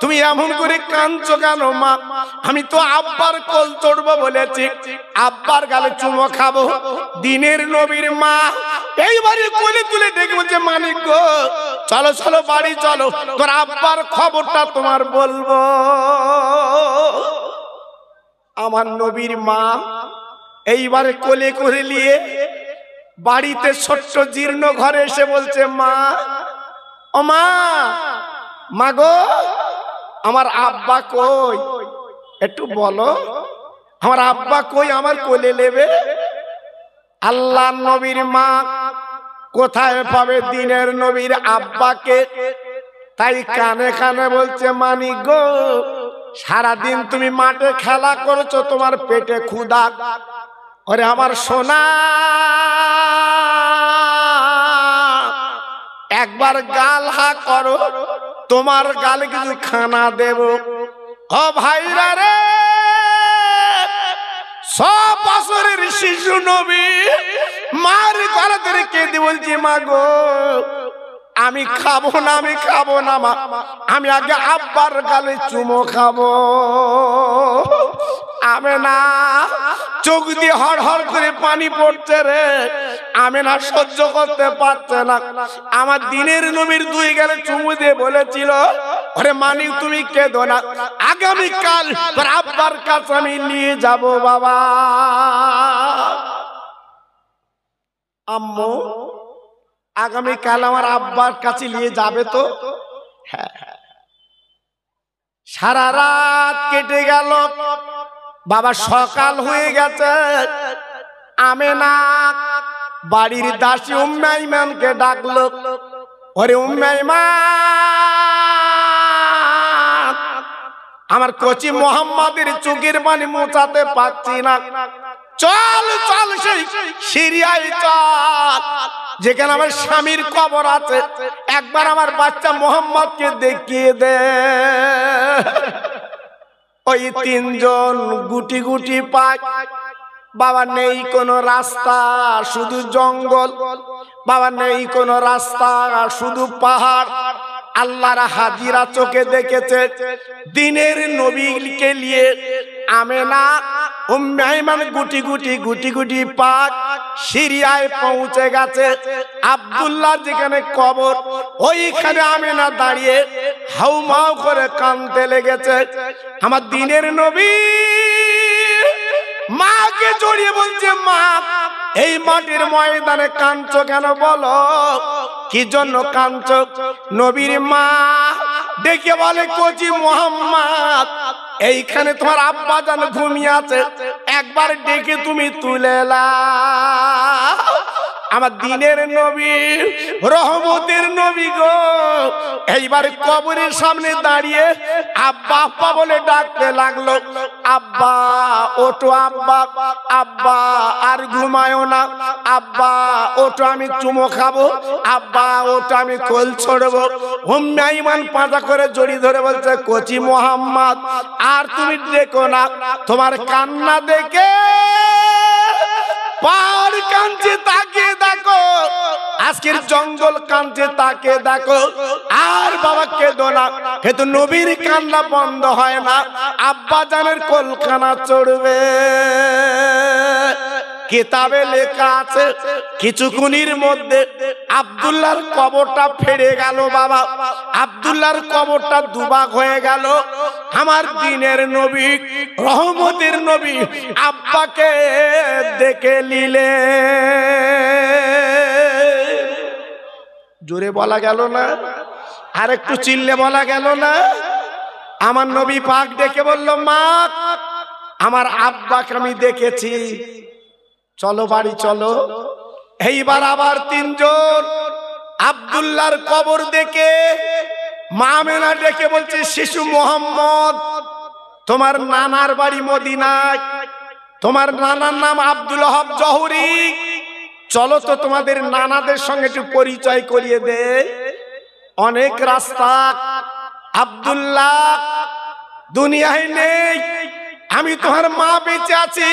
তুমি এমন করে কাঁদছো কেন মা আমি তো আব্বার কোল চড়বো বলেছি আব্বার গালে চুমো খাবো দিনের নবীর মা এইবারে কোলে তুলে দেখবো যে মানিক গো চলো চলো বাড়ি চলো তোর আব্বার খবরটা তোমার বলবো আমার নবীর মা এইবার কোলে করে নিয়ে বাড়িতে ছোট্ট জীর্ণ ঘরে এসে বলছে মা ও মা গো আমার আব্বা কই একটু বলো আমার আব্বা কই আমার কোলে নেবে আল্লাহ নবীর মা কোথায় পাবে দিনের নবীর আব্বাকে তাই কানে কানে বলছে মানি গো সারাদিন তুমি মাঠে খেলা করেছো তোমার পেটে ক্ষুদা আরে আমার সোনা একবার গাল হা করো তোমার গাল কিছু খানা দেব ও ভাইরা রে সব বছরের শিশু নবী মার গলা কেঁদে বলছি মা গো আমি খাবো না আমি খাবো না মা আমি আগে আব্বার গালে চুমো খাবো আমি না চোখ দিয়ে হড় হড় করে পানি পড়ছে রে আমি না সহ্য করতে পারছে না আমার দিনের নবীর দুই গেলে চুমু দিয়ে বলেছিল ওরে মানি তুমি কেঁদো না আগামীকাল আব্বার কাছে আমি নিয়ে যাব বাবা আম্মু আগামীকাল আমার আব্বার কাছে নিয়ে যাবে তো হ্যাঁ, হ্যাঁ। সারা রাত কেটে গেল বাবা সকাল হয়ে গেছে না বাড়ির দাসী উম্মাইমানকে ডাকলো ওরে উম্মাইমান আমার কচি মোহাম্মদের চুগির মানে মোচাতে পাচ্ছি না চল চল সেই সিরিয়ায় চল যেখানে আমার স্বামীর কবর আছে একবার আমার বাচ্চা মোহাম্মদকে দেখিয়ে দে ওই তিনজন গুটি গুটি পাক বাবা নেই কোনো রাস্তা শুধু জঙ্গল বাবা নেই কোন রাস্তা শুধু পাহাড় আল্লাহর হাজিরা চোখে দেখেছে দিনের নবীকে নিয়ে আমেনা উম্মাইমান গুটি গুটি গুটি গুটি পাক সিরিয়ায় পৌঁছে গেছে আব্দুল্লাহ যেখানে কবর ওইখানে আমেনা দাঁড়িয়ে হাউমাউ করে কানতে লেগেছে আমার দিনের নবী মাকে জড়িয়ে বলছে মা এই মাটির ময়দানে কাঞ্চ কেন বলো কি জন্য কাঞ্চ নবীর মা ডেকে বলে কচি মোহাম্মদ এইখানে তোমার আব্বা জান ঘুমিয়ে আছে একবার ডেকে তুমি তুলে আমার দিনের নবী রহমতের নবী গো এইবার কবরের সামনে দাঁড়িয়ে আব্বা আব্বা বলে ডাকতে লাগলো আব্বা ওটো আব্বা আব্বা আর ঘুমায়ও না আব্বা ওটো আমি চুমো খাবো আব্বা ওটো আমি কোল ছড়বো ইমান পাঁচা করে জড়ি ধরে বলছে কচি মোহাম্মদ আর তুমি দেখো না তোমার কান্না দেখে পাহাড় কাঁদছে তাকে দেখো আজকের জঙ্গল কাঁদছে তাকে দেখো আর বাবা কেঁদো না কিন্তু নবীর কান্না বন্ধ হয় না আব্বা জানের কলকানা চড়বে কেতাবে লেখা আছে কিছুক্ষণের মধ্যে আবদুল্লার কবরটা ফেরে গেল বাবা আবদুল্লার কবরটা দুবাগ হয়ে গেল আমার দিনের নবী রহমতের নবী আব্বাকে দেখে নিলে জোরে বলা গেল না আর একটু চিল্লে বলা গেল না আমার নবী পাক দেখে বলল মা আমার আব্বাকে আমি দেখেছি চলো বাড়ি চলো এইবার আবার তিনজন আবদুল্লার কবর দেখে মামেনা ডেকে বলছে শিশু মোহাম্মদ তোমার নানার বাড়ি মদিনায় তোমার নানার নাম আব্দুল হক জহরি চলো তো তোমাদের নানাদের সঙ্গে একটু পরিচয় করিয়ে দে অনেক রাস্তা আবদুল্লাহ দুনিয়ায় নেই আমি তোমার মা বেঁচে আছি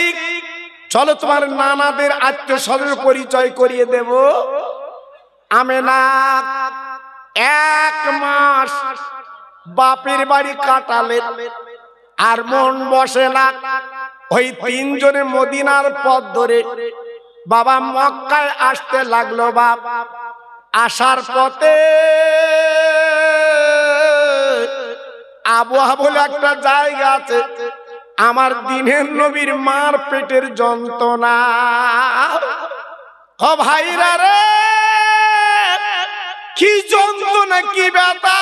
চলো তোমার নানাদের আত্মস্বরের পরিচয় করিয়ে দেব না এক মাস বাপের বাড়ি কাটালে আর মন বসে না ওই তিনজনে মদিনার পথ ধরে বাবা মক্কায় আসতে লাগলো বাপ আসার পথে আবহাওয়া বলে একটা জায়গা আছে আমার দিনের নবীর মার পেটের যন্ত্রণা ও ভাইরা রে কি যন্ত্রণা কি ব্যথা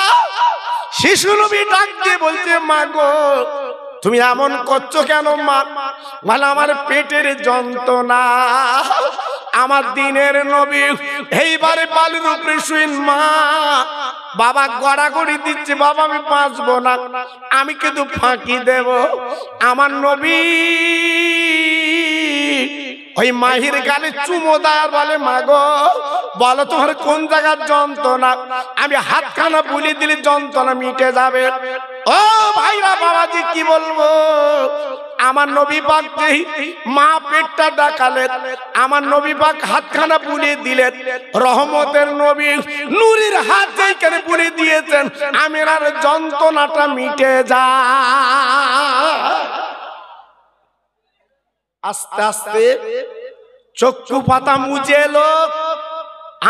শিশু নবী ডাক বলছে মা তুমি এমন করছো কেন মা মানে আমার পেটের যন্ত্রণা আমার দিনের নবী এইবারে বালির উপরে শুইন মা বাবা গড়াগড়ি দিচ্ছে বাবা আমি বাঁচবো না আমি কিন্তু ফাঁকি দেব আমার নবী ওই মাহির গালে চুমো দেয়ার বলে মাগো বলো তোমার কোন জায়গার যন্ত্রণা আমি হাতখানা বুলি দিলে যন্ত্রণা মিটে যাবে ও ভাইরা বাবাজি কি বলবো আমার নবী পাক যেই মা পেটটা ডাকালেন আমার নবী পাক হাতখানা বুলে দিলেন রহমতের নবী নুরির হাত যেইখানে বুলে দিয়েছেন আর যন্ত্রণাটা মিটে যা আস্তে আস্তে চক্ষু পাতা মুজে এলো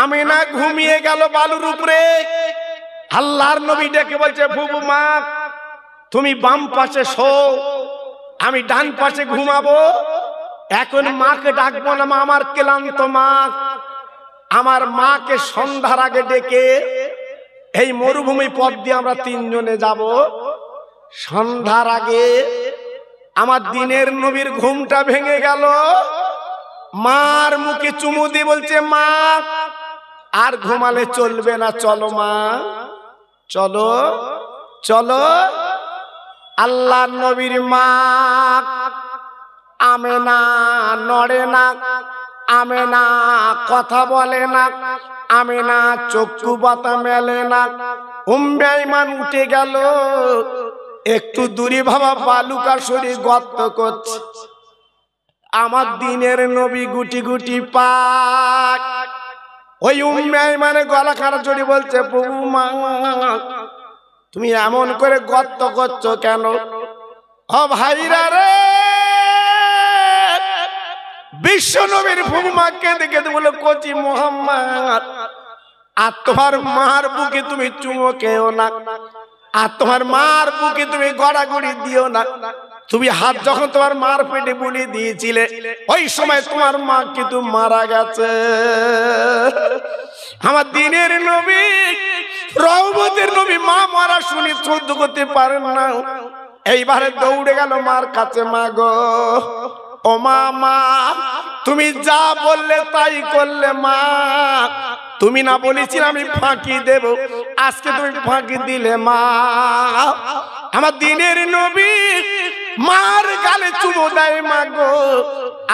আমি না ঘুমিয়ে গেল বালুর উপরে আল্লাহর নবী ডেকে বলছে ফুবু মা তুমি বাম পাশে শো আমি ডান পাশে ঘুমাবো এখন মাকে ডাকবো না মা আমার ক্লান্ত মা আমার মাকে সন্ধ্যার আগে ডেকে এই মরুভূমি পথ দিয়ে আমরা তিনজনে যাব সন্ধ্যার আগে আমার দিনের নবীর ঘুমটা ভেঙে গেল মার মুখে চুমু দিয়ে বলছে মা আর ঘুমালে চলবে না চলো মা চলো চলো আল্লাহ নবীর মা আমে না নড়ে না আমে না কথা বলে না না চক্ষু বাতা মেলে না উম্বেমান উঠে গেল একটু দূরে ভাবা বালুকা শরী গর্ত করছে আমার দিনের নবী গুটি গুটি পাক ওই উম্মেইমানে গলা খারাপ চড়ি বলছে বৌমা তুমি এমন করে গর্ত করছো কেন ও ভাইরা রে বিশ্ব নবীর ফুমা কেঁদে কেঁদে বলে কচি মোহাম্মদ আর তোমার মার বুকে তুমি চুমো কেও না আর তোমার মার বুকে তুমি গড়াগড়ি দিও না তুমি হাত যখন তোমার মার পেটে বলে দিয়েছিলে ওই সময় তোমার মা কিন্তু মারা গেছে আমার দিনের নবী রহমতের নবী মা মারা শুনে সহ্য করতে পারেন না এইবারে দৌড়ে গেল মার কাছে মা গো ও মা মা তুমি যা বললে তাই করলে মা তুমি না বলেছি আমি ফাঁকি দেব আজকে তুমি ফাঁকি দিলে মা আমার দিনের নবী মার গালে চুমো দেয় মা গো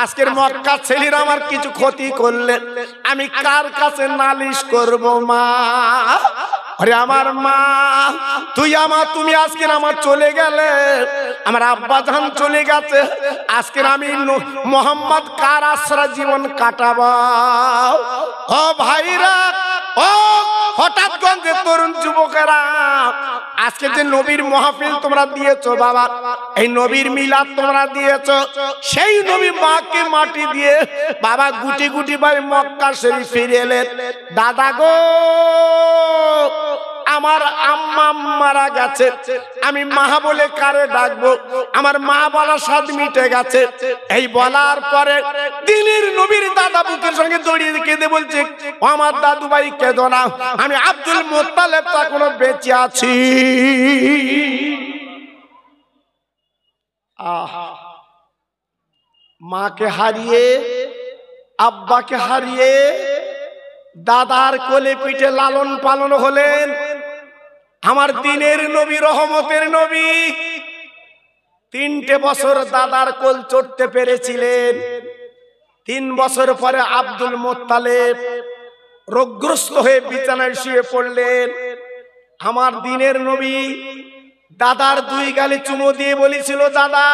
আজকের মক্কা ছেলের আমার কিছু ক্ষতি করলে আমি কার কাছে নালিশ করব মা আরে আমার মা তুই আমার তুমি আজকে আমার চলে গেলে আমার আব্বা জান চলে গেছে আজকের আমি মোহাম্মদ কার আশ্রা জীবন কাটাবা ও ভাইরা হঠাৎ গঞ্জের তরুণ যুবকেরা আজকে যে নবীর মহাফিল তোমরা দিয়েছো বাবা এই নবীর মিলাদ তোমরা দিয়েছো সেই নবী মাকে মাটি দিয়ে বাবা গুটি গুটি ভাই মক্কা শরীফ ফিরে এলেন দাদা গো আমার আম্মা মারা গেছে আমি মা বলে কারে ডাকবো আমার মা বলা স্বাদ মিটে গেছে এই বলার পরে দিনের নবীর দাদা বুকের সঙ্গে জড়িয়ে কেঁদে বলছে আমার দাদু ভাই কেঁদো না আমি আব্দুল মোত্তালেব তা কোনো বেঁচে আছি মাকে হারিয়ে আব্বাকে হারিয়ে দাদার কোলে পিঠে লালন পালন হলেন আমার দিনের নবী রহমতের নবী তিনটে বছর দাদার কোল চড়তে পেরেছিলেন তিন বছর পরে আব্দুল মোত্তালেব রোগগ্রস্ত হয়ে বিছানায় শুয়ে পড়লেন আমার দিনের নবী দাদার দুই গালে চুমো দিয়ে বলেছিল দাদা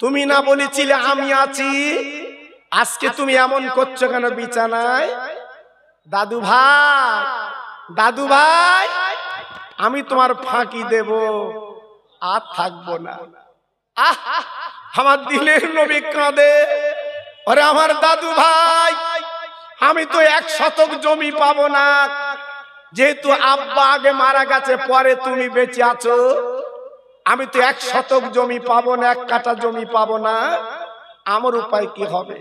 তুমি না বলেছিলে আমি আছি আজকে তুমি এমন করছো কেন বিছানায় দাদু ভাই দাদু ভাই আমি তোমার ফাঁকি দেব আর থাকবো না আহ আমার দিলের নবী কাঁদে ওরে আমার দাদু ভাই আমি তো এক শতক জমি পাব না যেহেতু আব্বা আগে মারা গেছে পরে তুমি বেঁচে আছো আমি তো এক শতক জমি পাব না এক কাটা জমি পাব না আমার উপায় কি হবে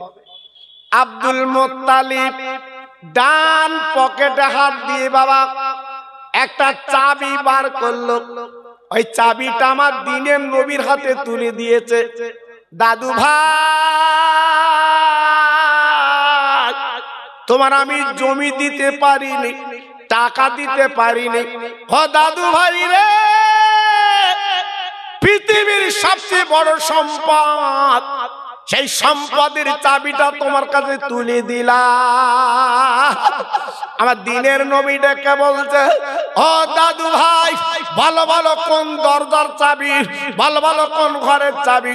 আব্দুল মোত্তালিব ডান পকেটে হাত দিয়ে বাবা একটা চাবি বার করলো ওই চাবিটা আমার দিনে নবীর হাতে তুলে দিয়েছে দাদু ভাই তোমার আমি জমি দিতে পারিনি টাকা দিতে পারিনি হ দাদু ভাই রে পৃথিবীর সবচেয়ে বড় সম্পদ সেই সম্পদের চাবিটা তোমার কাছে তুলে দিলা আমার দিনের নবী ডেকে বলছে ও দাদু ভাই ভালো ভালো কোন দরজার চাবি ভালো ভালো কোন ঘরের চাবি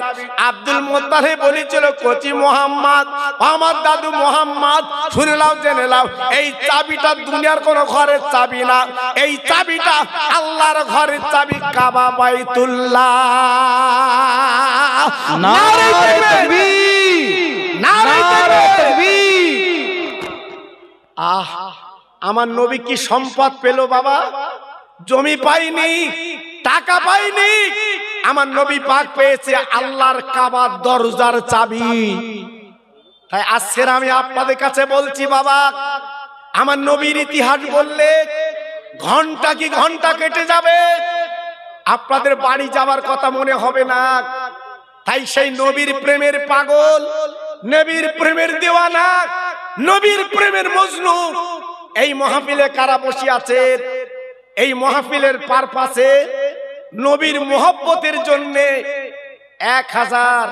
আব্দুল মোদ্দারে বলেছিল কচি মোহাম্মদ আমার দাদু মোহাম্মদ শুনে নাও জেনে নাও এই চাবিটা দুনিয়ার কোন ঘরের চাবি না এই চাবিটা আল্লাহর ঘরের চাবি কাবা বাইতুল্লাহ তাকবীর আহ আমার নবী কি সম্পদ পেল বাবা জমি পাইনি টাকা পাইনি আমার নবী পাক পেয়েছে আল্লাহর কাবার দরজার চাবি তাই আজকের আমি আপনাদের কাছে বলছি বাবা আমার নবীর ইতিহাস বললে ঘন্টা কি ঘন্টা কেটে যাবে আপনাদের বাড়ি যাওয়ার কথা মনে হবে না তাই সেই নবীর প্রেমের পাগল নবীর প্রেমের দেওয়ানা নবীর প্রেমের মজনু এই মহাপিলে কারা বসে আছে এই মহাফিলের পারপাশে নবীর মহব্বতের জন্যে এক হাজার